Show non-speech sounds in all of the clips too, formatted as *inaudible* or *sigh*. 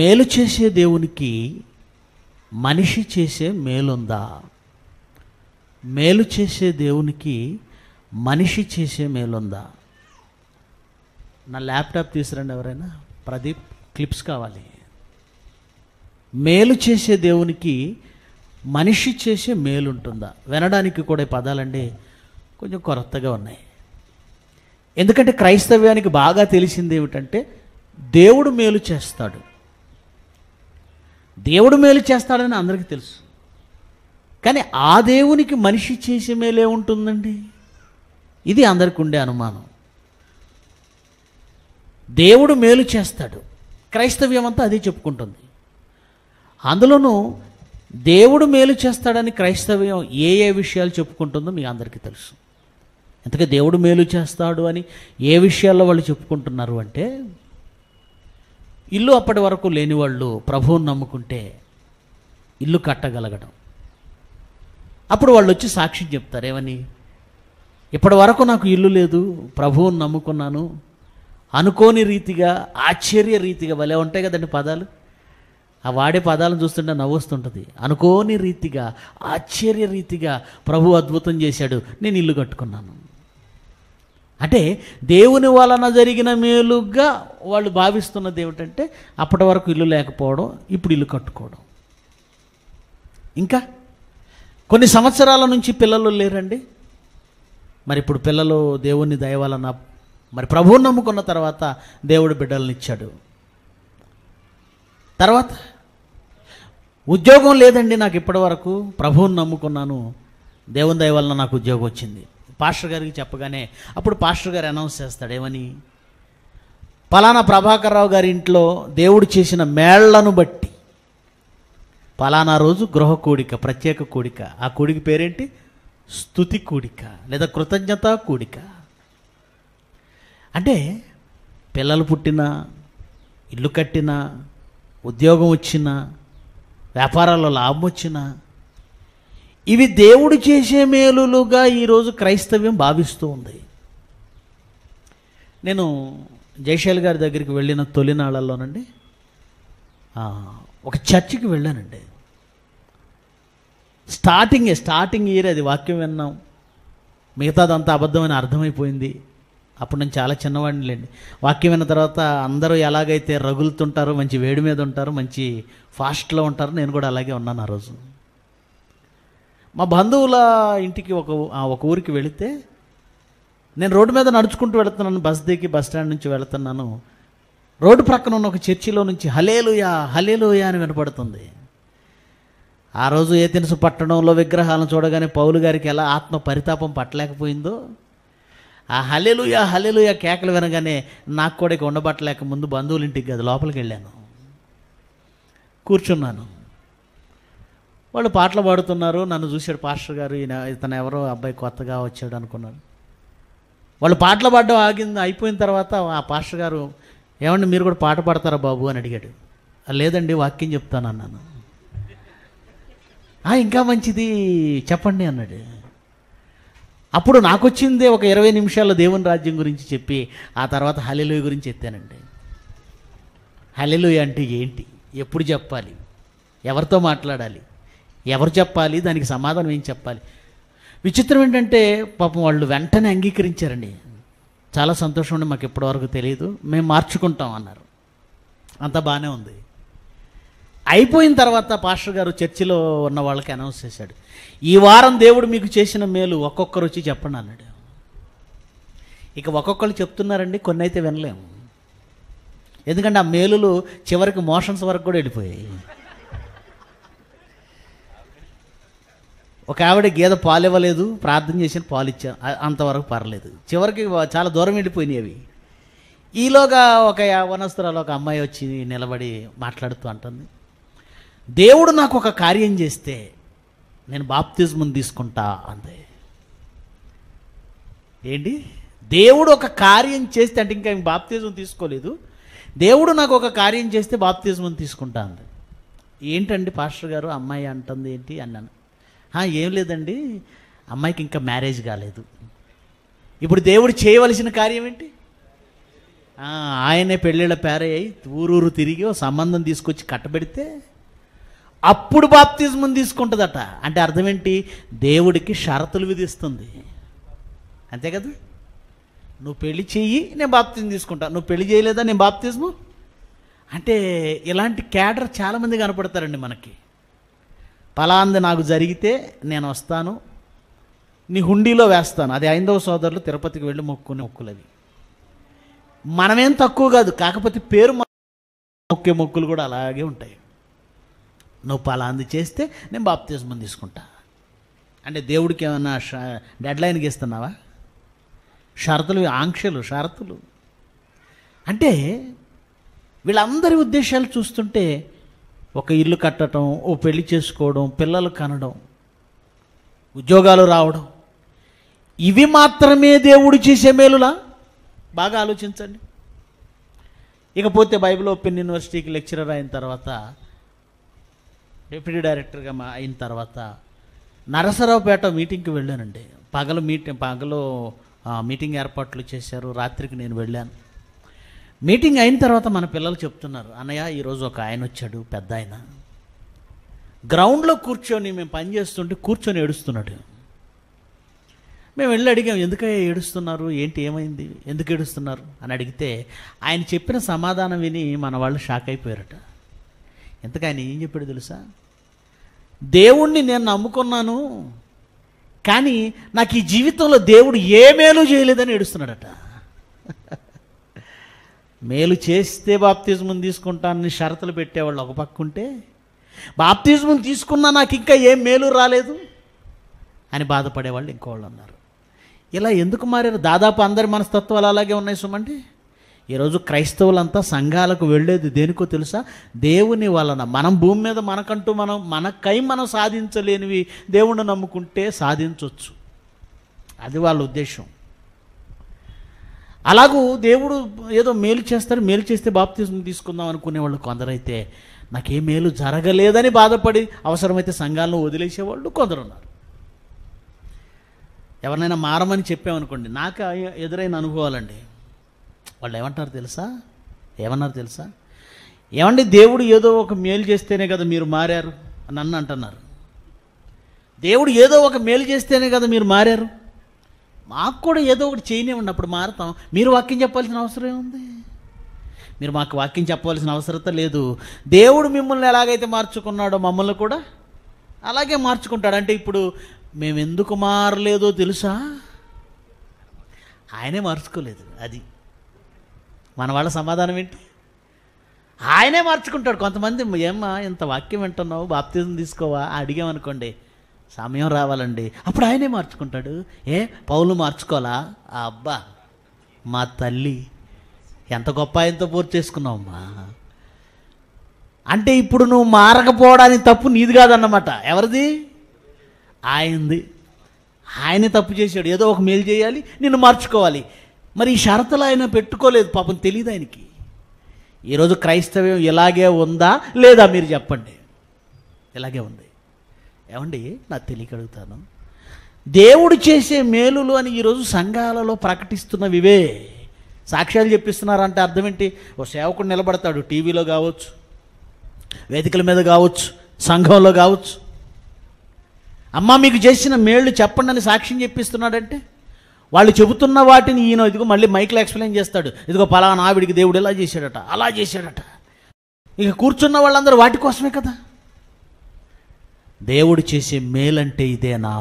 మేలు చేసే దేవునికి మనిషి చేసే మేలుందా మేలు చేసే దేవునికి మనిషి చేసే మేలుందా నా ల్యాప్టాప్ తీసుకురండి ఎవరైనా ప్రదీప్ క్లిప్స్ కావాలి మేలు చేసే దేవునికి మనిషి చేసే మేలు ఉంటుందా వినడానికి కూడా ఈ పదాలండి కొంచెం కొరతగా ఉన్నాయి ఎందుకంటే క్రైస్తవ్యానికి బాగా తెలిసింది ఏమిటంటే దేవుడు మేలు చేస్తాడు దేవుడు మేలు చేస్తాడని అందరికీ తెలుసు కానీ ఆ దేవునికి మనిషి చేసే మేలే ఉంటుందండి ఇది అందరికి ఉండే అనుమానం దేవుడు మేలు చేస్తాడు క్రైస్తవ్యం అంతా అదే చెప్పుకుంటుంది అందులోనూ దేవుడు మేలు చేస్తాడని క్రైస్తవ్యం ఏ ఏ విషయాలు చెప్పుకుంటుందో మీ అందరికీ తెలుసు ఎందుకంటే దేవుడు మేలు చేస్తాడు అని ఏ విషయాల్లో వాళ్ళు చెప్పుకుంటున్నారు అంటే ఇల్లు అప్పటి వరకు లేని వాళ్ళు ప్రభువుని నమ్ముకుంటే ఇల్లు కట్టగలగడం అప్పుడు వాళ్ళు వచ్చి సాక్షి చెప్తారు ఏమని ఇప్పటి వరకు నాకు ఇల్లు లేదు ప్రభువుని నమ్ముకున్నాను అనుకోని రీతిగా ఆశ్చర్య రీతిగా భలే ఉంటాయి కదండి పదాలు ఆ వాడే పదాలను చూస్తుంటే నవ్వుస్తుంటుంది అనుకోని రీతిగా ఆశ్చర్య రీతిగా ప్రభు అద్భుతం చేశాడు నేను ఇల్లు కట్టుకున్నాను అంటే దేవుని వలన జరిగిన మేలుగా వాళ్ళు భావిస్తున్నది ఏమిటంటే అప్పటి వరకు ఇల్లు లేకపోవడం ఇప్పుడు ఇల్లు కట్టుకోవడం ఇంకా కొన్ని సంవత్సరాల నుంచి పిల్లలు లేరండి మరి ఇప్పుడు పిల్లలు దేవుని వలన మరి ప్రభువుని నమ్ముకున్న తర్వాత దేవుడు బిడ్డలను ఇచ్చాడు తర్వాత ఉద్యోగం లేదండి నాకు ఇప్పటి వరకు ప్రభువుని నమ్ముకున్నాను దేవుని దయ వలన నాకు ఉద్యోగం వచ్చింది పాస్టర్ గారికి చెప్పగానే అప్పుడు పాస్టర్ గారు అనౌన్స్ చేస్తాడు ఏమని పలానా ప్రభాకర్ రావు గారి ఇంట్లో దేవుడు చేసిన మేళ్లను బట్టి పలానా రోజు గృహ కూడిక ప్రత్యేక కూడిక ఆ కూడిక పేరేంటి స్థుతి కూడిక లేదా కృతజ్ఞత కూడిక అంటే పిల్లలు పుట్టినా ఇల్లు కట్టినా ఉద్యోగం వచ్చినా వ్యాపారాల్లో లాభం వచ్చినా ఇవి దేవుడు చేసే మేలులుగా ఈరోజు క్రైస్తవ్యం భావిస్తూ ఉంది నేను జయశైల్ గారి దగ్గరికి వెళ్ళిన తొలినాళ్ళల్లోనండి ఒక చర్చికి వెళ్ళానండి స్టార్టింగే స్టార్టింగ్ ఇయర్ అది వాక్యం విన్నాం మిగతాదంతా అబద్ధమని అర్థమైపోయింది అప్పుడు నేను చాలా చిన్నవాడిని లేండి వాక్యం విన్న తర్వాత అందరూ ఎలాగైతే రగులుతుంటారో మంచి వేడి మీద ఉంటారు మంచి ఫాస్ట్లో ఉంటారు నేను కూడా అలాగే ఉన్నాను ఆ రోజు మా బంధువుల ఇంటికి ఒక ఒక ఊరికి వెళితే నేను రోడ్డు మీద నడుచుకుంటూ వెళుతున్నాను బస్ దిగి బస్ స్టాండ్ నుంచి వెళుతున్నాను రోడ్డు ప్రక్కన ఉన్న ఒక చర్చిలో నుంచి హలేలుయా హలేలుయా అని వినపడుతుంది ఆ రోజు ఏథెన్స్ పట్టణంలో విగ్రహాలను చూడగానే పౌలు గారికి ఎలా ఆత్మ పరితాపం పట్టలేకపోయిందో ఆ హలేలుయా హలేలుయా కేకలు వినగానే నాకు కూడా ఇక ఉండబట్టలేక ముందు బంధువులు ఇంటికి అది లోపలికి వెళ్ళాను కూర్చున్నాను వాళ్ళు పాటలు పాడుతున్నారు నన్ను చూశాడు పాస్టర్ గారు ఈయన ఇతను ఎవరో అబ్బాయి కొత్తగా వచ్చాడు అనుకున్నారు వాళ్ళు పాటలు పాడడం ఆగింది అయిపోయిన తర్వాత ఆ పాస్టర్ గారు ఏమండి మీరు కూడా పాట పాడతారా బాబు అని అడిగాడు లేదండి వాక్యం చెప్తాను అన్నాను ఇంకా మంచిది చెప్పండి అన్నాడు అప్పుడు నాకు వచ్చింది ఒక ఇరవై నిమిషాల్లో దేవుని రాజ్యం గురించి చెప్పి ఆ తర్వాత హలెలుయ గురించి ఎత్తానండి హలెలుయ అంటే ఏంటి ఎప్పుడు చెప్పాలి ఎవరితో మాట్లాడాలి ఎవరు చెప్పాలి దానికి సమాధానం ఏం చెప్పాలి విచిత్రం ఏంటంటే పాపం వాళ్ళు వెంటనే అంగీకరించారండి చాలా సంతోషం ఉండి మాకు ఇప్పటివరకు తెలియదు మేము మార్చుకుంటాం అన్నారు అంత బాగానే ఉంది అయిపోయిన తర్వాత పాస్టర్ గారు చర్చిలో ఉన్న వాళ్ళకి అనౌన్స్ చేశాడు ఈ వారం దేవుడు మీకు చేసిన మేలు ఒక్కొక్కరు వచ్చి చెప్పండి అన్నాడు ఇక ఒక్కొక్కరు చెప్తున్నారండి కొన్ని అయితే వినలేము ఎందుకంటే ఆ మేలులు చివరికి మోషన్స్ వరకు కూడా వెళ్ళిపోయాయి ఒక ఆవిడ గేద పాలు ఇవ్వలేదు ప్రార్థన చేసిన పాలు ఇచ్చాను అంతవరకు పర్లేదు చివరికి చాలా దూరం వెళ్ళిపోయినాయి అవి ఈలోగా ఒక వనస్తురాలో ఒక అమ్మాయి వచ్చి నిలబడి మాట్లాడుతూ అంటుంది దేవుడు నాకు ఒక కార్యం చేస్తే నేను బాప్తిజం తీసుకుంటా అంది ఏంటి దేవుడు ఒక కార్యం చేస్తే అంటే ఇంకా బాప్తిజం తీసుకోలేదు దేవుడు నాకు ఒక కార్యం చేస్తే బాప్తిజం తీసుకుంటా అంది ఏంటండి పాస్టర్ గారు అమ్మాయి అంటుంది ఏంటి అన్నాను ఏం లేదండి అమ్మాయికి ఇంకా మ్యారేజ్ కాలేదు ఇప్పుడు దేవుడు చేయవలసిన కార్యం ఏంటి ఆయనే పెళ్ళిళ్ళ పేరయ్యి ఊరూరు తిరిగి ఓ సంబంధం తీసుకొచ్చి కట్టబెడితే అప్పుడు బాప్తిజం తీసుకుంటుందట అంటే అర్థం ఏంటి దేవుడికి షరతులు విధిస్తుంది అంతే కదా నువ్వు పెళ్లి చెయ్యి నేను బాప్తిజం తీసుకుంటా నువ్వు పెళ్లి చేయలేదా నేను బాప్తిజము అంటే ఇలాంటి క్యాడర్ చాలామంది కనపడతారండి మనకి పలాంది నాకు జరిగితే నేను వస్తాను నీ హుండీలో వేస్తాను అది ఐందవ సోదరులు తిరుపతికి వెళ్ళి మొక్కునే అవి మనమేం తక్కువ కాదు కాకపోతే పేరు మొక్కే మొక్కులు కూడా అలాగే ఉంటాయి నువ్వు పలాంది చేస్తే నేను బాప్తిజమం తీసుకుంటా అంటే దేవుడికి ఏమన్నా డెడ్ లైన్కి ఇస్తున్నావా షరతులు ఆంక్షలు షరతులు అంటే వీళ్ళందరి ఉద్దేశాలు చూస్తుంటే ఒక ఇల్లు కట్టడం ఓ పెళ్లి చేసుకోవడం పిల్లలు కనడం ఉద్యోగాలు రావడం ఇవి మాత్రమే దేవుడు చేసే మేలులా బాగా ఆలోచించండి ఇకపోతే బైబిల్ ఓపెన్ యూనివర్సిటీకి లెక్చరర్ అయిన తర్వాత డిప్యూటీ డైరెక్టర్గా అయిన తర్వాత నరసరావుపేట మీటింగ్కి వెళ్ళానండి పగలు మీటింగ్ పగలు మీటింగ్ ఏర్పాట్లు చేశారు రాత్రికి నేను వెళ్ళాను మీటింగ్ అయిన తర్వాత మన పిల్లలు చెప్తున్నారు అన్నయ్య ఈరోజు ఒక ఆయన వచ్చాడు పెద్ద ఆయన గ్రౌండ్లో కూర్చొని మేము పని చేస్తుంటే కూర్చొని ఏడుస్తున్నాడు మేము వెళ్ళి అడిగాం ఎందుకయ్యా ఏడుస్తున్నారు ఏంటి ఏమైంది ఎందుకు ఏడుస్తున్నారు అని అడిగితే ఆయన చెప్పిన సమాధానం విని మన వాళ్ళు షాక్ అయిపోయారట ఎందుకు ఆయన ఏం చెప్పాడు తెలుసా దేవుణ్ణి నేను నమ్ముకున్నాను కానీ నాకు ఈ జీవితంలో దేవుడు ఏ మేలు చేయలేదని ఏడుస్తున్నాడట మేలు చేస్తే బాప్తిజం తీసుకుంటానని షరతులు పెట్టేవాళ్ళు ఒక పక్క ఉంటే బాప్తిజం తీసుకున్నా నాకు ఇంకా ఏం మేలు రాలేదు అని బాధపడేవాళ్ళు ఇంకోళ్ళు ఉన్నారు ఇలా ఎందుకు మారారు దాదాపు అందరి మనస్తత్వాలు అలాగే ఉన్నాయి సుమండి ఈరోజు క్రైస్తవులంతా సంఘాలకు వెళ్ళేది దేనికో తెలుసా దేవుని వలన మనం భూమి మీద మనకంటూ మనం మనకై మనం సాధించలేనివి దేవుణ్ణి నమ్ముకుంటే సాధించవచ్చు అది వాళ్ళ ఉద్దేశం అలాగూ దేవుడు ఏదో మేలు చేస్తారు మేలు చేస్తే బాప్తిజం తీసుకుందాం అనుకునేవాళ్ళు కొందరైతే నాకే మేలు జరగలేదని బాధపడి అవసరమైతే సంఘాలను వదిలేసేవాళ్ళు కొందరున్నారు ఎవరినైనా మారమని చెప్పామనుకోండి నాకు ఎదురైన అనుభవాలండి వాళ్ళు ఏమంటారు తెలుసా ఏమన్నారు తెలుసా ఏమండి దేవుడు ఏదో ఒక మేలు చేస్తేనే కదా మీరు మారారు నన్ను అంటున్నారు దేవుడు ఏదో ఒక మేలు చేస్తేనే కదా మీరు మారారు మాకు కూడా ఏదో ఒకటి చేయనివ్వండి అప్పుడు మారుతాం మీరు వాక్యం చెప్పాల్సిన అవసరం ఏముంది మీరు మాకు వాక్యం చెప్పవలసిన అవసరత లేదు దేవుడు మిమ్మల్ని ఎలాగైతే మార్చుకున్నాడో మమ్మల్ని కూడా అలాగే మార్చుకుంటాడు అంటే ఇప్పుడు మేము ఎందుకు మారలేదో తెలుసా ఆయనే మార్చుకోలేదు అది మన వాళ్ళ సమాధానం ఏంటి ఆయనే మార్చుకుంటాడు కొంతమంది ఏమ్మా ఇంత వాక్యం వింటున్నావు బాప్తిజం తీసుకోవా అడిగామనుకోండి సమయం రావాలండి అప్పుడు ఆయనే మార్చుకుంటాడు ఏ పౌలు మార్చుకోవాలా అబ్బా మా తల్లి ఎంత గొప్ప ఆయనతో పూర్తి చేసుకున్నావమ్మా అంటే ఇప్పుడు నువ్వు మారకపోవడానికి తప్పు నీది కాదన్నమాట ఎవరిది ఆయనది ఆయనే తప్పు చేశాడు ఏదో ఒక మేలు చేయాలి నిన్ను మార్చుకోవాలి మరి ఈ షరతులు ఆయన పెట్టుకోలేదు పాపం తెలియదు ఆయనకి ఈరోజు క్రైస్తవ్యం ఇలాగే ఉందా లేదా మీరు చెప్పండి ఇలాగే ఉంది ఏమండి నా తెలియగలుగుతాను దేవుడు చేసే మేలులు అని ఈరోజు సంఘాలలో ప్రకటిస్తున్నవివే సాక్ష్యాలు చెప్పిస్తున్నారంటే అర్థం ఏంటి ఓ సేవకుడు నిలబడతాడు టీవీలో కావచ్చు వేదికల మీద కావచ్చు సంఘంలో కావచ్చు అమ్మ మీకు చేసిన మేళ్ళు చెప్పండి అని సాక్ష్యం చెప్పిస్తున్నాడంటే వాళ్ళు చెబుతున్న వాటిని ఈయన ఇదిగో మళ్ళీ మైక్లో ఎక్స్ప్లెయిన్ చేస్తాడు ఇదిగో పలానా ఆవిడికి దేవుడు ఎలా చేశాడట అలా చేశాడట ఇక కూర్చున్న వాళ్ళందరూ వాటి కోసమే కదా దేవుడు చేసే మేలంటే ఇదేనా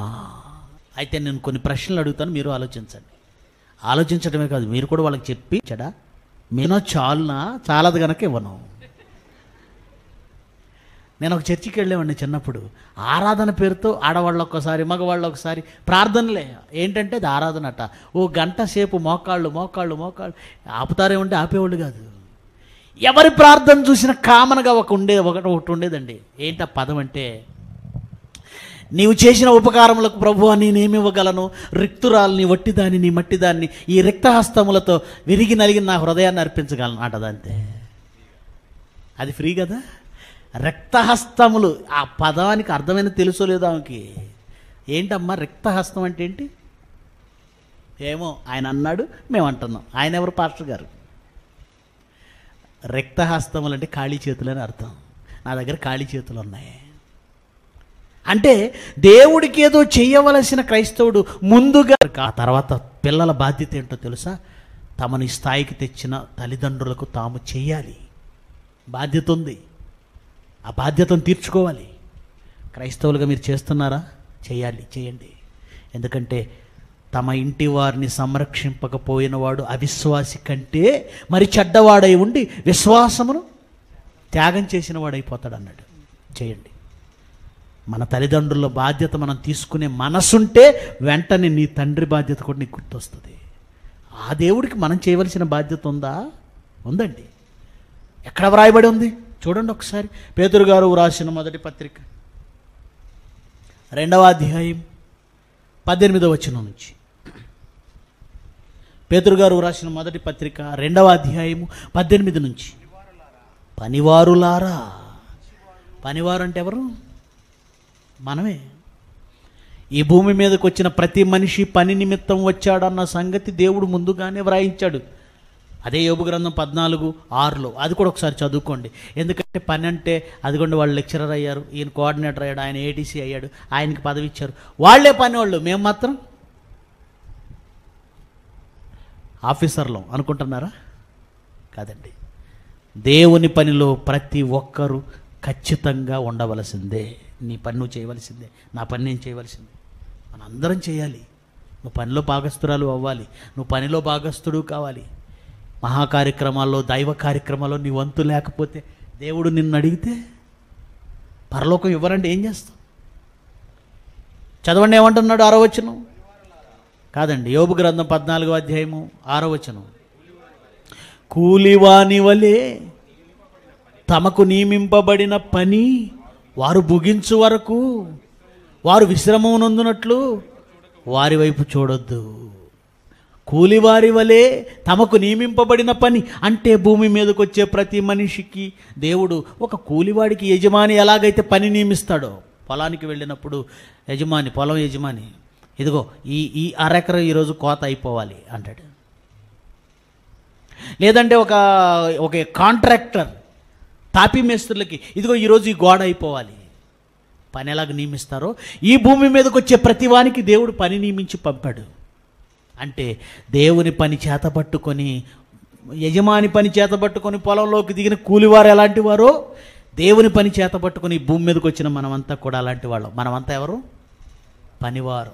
అయితే నేను కొన్ని ప్రశ్నలు అడుగుతాను మీరు ఆలోచించండి ఆలోచించడమే కాదు మీరు కూడా వాళ్ళకి చెప్పి చెడా మీనో చాలునా చాలదు గనక ఇవ్వను నేను ఒక చర్చికి వెళ్ళేవాడిని చిన్నప్పుడు ఆరాధన పేరుతో ఆడవాళ్ళు ఒక్కసారి మగవాళ్ళు ఒకసారి ప్రార్థనలే ఏంటంటే అది ఆరాధన అట ఓ గంట సేపు మోకాళ్ళు మోకాళ్ళు మోకాళ్ళు ఉంటే ఆపేవాళ్ళు కాదు ఎవరి ప్రార్థన చూసినా కామన్గా ఒక ఉండే ఒకటి ఒకటి ఉండేదండి ఏంటి ఆ పదం అంటే నీవు చేసిన ఉపకారములకు నేనేమి నేనేమివ్వగలను రిక్తురాల్ని వట్టిదాన్ని మట్టిదాన్ని ఈ రిక్తహస్తములతో విరిగి నలిగిన నా హృదయాన్ని అర్పించగలను అంటదంతే అది ఫ్రీ కదా రక్తహస్తములు ఆ పదానికి అర్థమైన తెలుసో లేదు ఆమెకి ఏంటమ్మా రక్తహస్తం అంటే ఏంటి ఏమో ఆయన అన్నాడు మేము అంటున్నాం ఆయన ఎవరు పాస్టర్ గారు రక్తహస్తములు అంటే ఖాళీ చేతులు అని అర్థం నా దగ్గర ఖాళీ చేతులు ఉన్నాయి అంటే దేవుడికి ఏదో చేయవలసిన క్రైస్తవుడు ముందుగా ఆ తర్వాత పిల్లల బాధ్యత ఏంటో తెలుసా తమని స్థాయికి తెచ్చిన తల్లిదండ్రులకు తాము చేయాలి బాధ్యత ఉంది ఆ బాధ్యతను తీర్చుకోవాలి క్రైస్తవులుగా మీరు చేస్తున్నారా చేయాలి చేయండి ఎందుకంటే తమ ఇంటి వారిని సంరక్షింపకపోయినవాడు అవిశ్వాసి కంటే మరి చెడ్డవాడై ఉండి విశ్వాసమును త్యాగం చేసిన వాడైపోతాడు అన్నాడు చేయండి మన తల్లిదండ్రుల బాధ్యత మనం తీసుకునే మనసుంటే వెంటనే నీ తండ్రి బాధ్యత కూడా నీకు గుర్తొస్తుంది ఆ దేవుడికి మనం చేయవలసిన బాధ్యత ఉందా ఉందండి ఎక్కడ వ్రాయబడి ఉంది చూడండి ఒకసారి పేదరు గారు వ్రాసిన మొదటి పత్రిక రెండవ అధ్యాయం పద్దెనిమిదవ వచనం నుంచి పేదరు గారు రాసిన మొదటి పత్రిక రెండవ అధ్యాయము పద్దెనిమిది నుంచి పనివారులారా పనివారు అంటే ఎవరు మనమే ఈ భూమి మీదకి వచ్చిన ప్రతి మనిషి పని నిమిత్తం వచ్చాడన్న సంగతి దేవుడు ముందుగానే వ్రాయించాడు అదే యోగు గ్రంథం పద్నాలుగు ఆరులో అది కూడా ఒకసారి చదువుకోండి ఎందుకంటే పని అంటే అదిగోండి వాళ్ళు లెక్చరర్ అయ్యారు ఈయన కోఆర్డినేటర్ అయ్యాడు ఆయన ఏటీసీ అయ్యాడు ఆయనకి పదవి ఇచ్చారు వాళ్లే పని వాళ్ళు మేము మాత్రం ఆఫీసర్లం అనుకుంటున్నారా కాదండి దేవుని పనిలో ప్రతి ఒక్కరూ ఖచ్చితంగా ఉండవలసిందే నీ పని నువ్వు చేయవలసిందే నా పని నేను చేయవలసిందే మన అందరం చేయాలి నువ్వు పనిలో భాగస్థురాలు అవ్వాలి నువ్వు పనిలో భాగస్థుడు కావాలి మహా కార్యక్రమాల్లో దైవ కార్యక్రమాల్లో నీ వంతు లేకపోతే దేవుడు నిన్ను అడిగితే పరలోకం ఇవ్వరండి ఏం చేస్తావు చదవండి ఏమంటున్నాడు ఆరో వచనం కాదండి యోగు గ్రంథం పద్నాలుగో అధ్యాయము ఆరో వచనం కూలివాని వలె తమకు నియమింపబడిన పని వారు భుగించు వరకు వారు విశ్రమమునందునట్లు వారి వైపు చూడొద్దు కూలివారి వలె తమకు నియమింపబడిన పని అంటే భూమి మీదకు వచ్చే ప్రతి మనిషికి దేవుడు ఒక కూలివాడికి యజమాని ఎలాగైతే పని నియమిస్తాడో పొలానికి వెళ్ళినప్పుడు యజమాని పొలం యజమాని ఇదిగో ఈ ఈ అరెకరం ఈరోజు కోత అయిపోవాలి అంటాడు లేదంటే ఒక ఒక కాంట్రాక్టర్ తాపీ మేస్త్రులకి ఇదిగో ఈరోజు ఈ గోడ అయిపోవాలి పని ఎలాగ నియమిస్తారో ఈ భూమి మీదకి వచ్చే ప్రతివానికి దేవుడు పని నియమించి పంపాడు అంటే దేవుని పని చేతబట్టుకొని యజమాని పని చేతబట్టుకొని పొలంలోకి దిగిన కూలివారు ఎలాంటి వారో దేవుని పని చేతబట్టుకొని భూమి మీదకి వచ్చిన మనమంతా కూడా అలాంటి వాళ్ళు మనమంతా ఎవరు పనివారు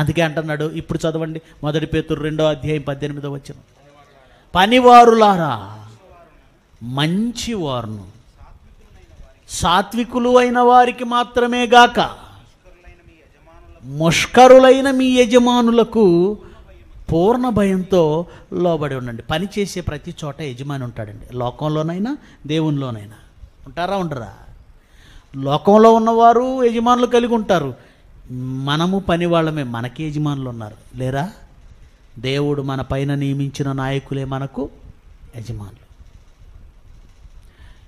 అందుకే అంటున్నాడు ఇప్పుడు చదవండి మొదటి పేతురు రెండో అధ్యాయం పద్దెనిమిదో వచ్చిన పనివారులారా మంచివారును సాత్వికులు అయిన వారికి మాత్రమే గాక ముష్కరులైన మీ యజమానులకు పూర్ణ భయంతో లోబడి ఉండండి పని చేసే ప్రతి చోట యజమాని ఉంటాడండి లోకంలోనైనా దేవునిలోనైనా ఉంటారా ఉండరా లోకంలో ఉన్నవారు యజమానులు కలిగి ఉంటారు మనము పని వాళ్ళమే మనకి యజమానులు ఉన్నారు లేరా దేవుడు మన పైన నియమించిన నాయకులే మనకు యజమానులు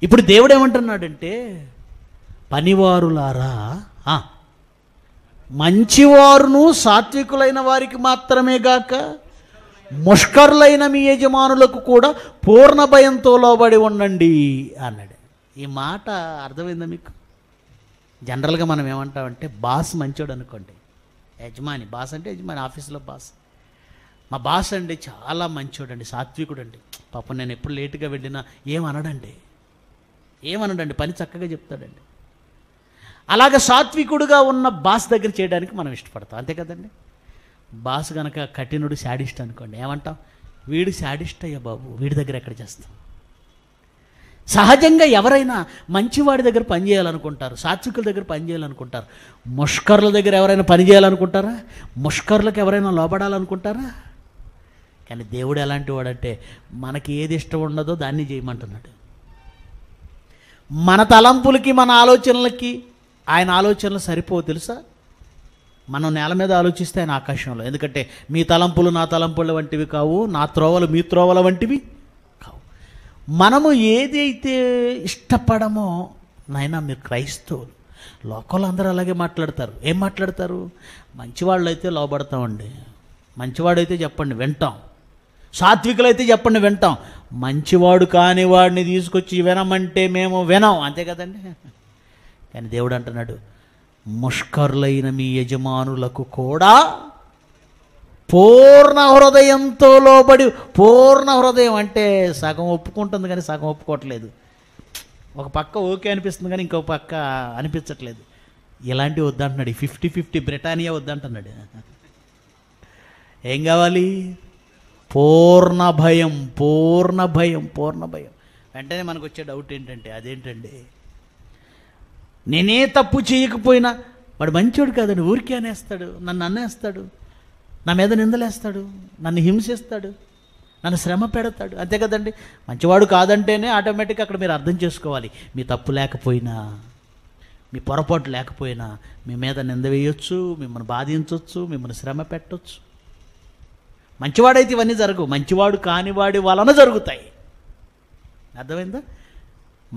ఇప్పుడు దేవుడు ఏమంటున్నాడంటే పనివారులారా మంచివారును సాత్వికులైన వారికి మాత్రమే గాక ముష్కరులైన మీ యజమానులకు కూడా పూర్ణ భయంతో లోబడి ఉండండి అన్నాడు ఈ మాట అర్థమైందా మీకు జనరల్గా మనం ఏమంటామంటే బాస్ మంచోడు అనుకోండి యజమాని బాస్ అంటే యజమాని ఆఫీస్లో బాస్ మా బాస్ అండి చాలా మంచోడండి సాత్వికుడండి పాపం నేను ఎప్పుడు లేటుగా వెళ్ళినా ఏమనడండి ఏమనడండి పని చక్కగా చెప్తాడండి అలాగ సాత్వికుడుగా ఉన్న బాస్ దగ్గర చేయడానికి మనం ఇష్టపడతాం అంతే కదండి బాస్ గనక కఠినుడు శాడిస్ట్ అనుకోండి ఏమంటాం వీడు శాడిస్ట్ అయ్యా బాబు వీడి దగ్గర ఎక్కడ చేస్తాం సహజంగా ఎవరైనా మంచివాడి దగ్గర పని చేయాలనుకుంటారు సాత్వికుల దగ్గర పని చేయాలనుకుంటారు ముష్కర్ల దగ్గర ఎవరైనా పని చేయాలనుకుంటారా ముష్కర్లకు ఎవరైనా లోపడాలనుకుంటారా కానీ దేవుడు ఎలాంటి వాడంటే మనకి ఏది ఇష్టం ఉండదో దాన్ని చేయమంటున్నాడు మన తలంపులకి మన ఆలోచనలకి ఆయన ఆలోచనలు సరిపోవు తెలుసా మనం నేల మీద ఆలోచిస్తే ఆయన ఆకాశంలో ఎందుకంటే మీ తలంపులు నా తలంపుల వంటివి కావు నా త్రోవలు మీ త్రోవల వంటివి కావు మనము ఏదైతే ఇష్టపడమో నాయన మీరు క్రైస్తవులు లోకంలో అందరూ అలాగే మాట్లాడతారు ఏం మాట్లాడతారు మంచివాళ్ళు అయితే లోబడతామండి మంచివాడైతే చెప్పండి వింటాం సాత్వికులైతే చెప్పండి వింటాం మంచివాడు కాని వాడిని తీసుకొచ్చి వినమంటే మేము వినం అంతే కదండి కానీ దేవుడు అంటున్నాడు ముష్కరులైన మీ యజమానులకు కూడా పూర్ణ హృదయంతో లోబడి పూర్ణ హృదయం అంటే సగం ఒప్పుకుంటుంది కానీ సగం ఒప్పుకోవట్లేదు ఒక పక్క ఓకే అనిపిస్తుంది కానీ ఇంకో పక్క అనిపించట్లేదు ఇలాంటివి వద్దంటున్నాడు ఫిఫ్టీ ఫిఫ్టీ బ్రిటానియా వద్దంటున్నాడు ఏం కావాలి పూర్ణ భయం పూర్ణ భయం పూర్ణ భయం వెంటనే మనకు వచ్చే డౌట్ ఏంటంటే అదేంటండి నేనే తప్పు చేయకపోయినా వాడు మంచోడు కాదండి ఊరికే అనేస్తాడు నన్ను అన్నేస్తాడు నా మీద నిందలేస్తాడు నన్ను హింసిస్తాడు నన్ను శ్రమ పెడతాడు అంతే కదండి మంచివాడు కాదంటేనే ఆటోమేటిక్గా అక్కడ మీరు అర్థం చేసుకోవాలి మీ తప్పు లేకపోయినా మీ పొరపాటు లేకపోయినా మీ మీద నింద వేయొచ్చు మిమ్మల్ని బాధించవచ్చు మిమ్మల్ని శ్రమ పెట్టవచ్చు మంచివాడైతే ఇవన్నీ జరగవు మంచివాడు కానివాడి వలన జరుగుతాయి అర్థమైందా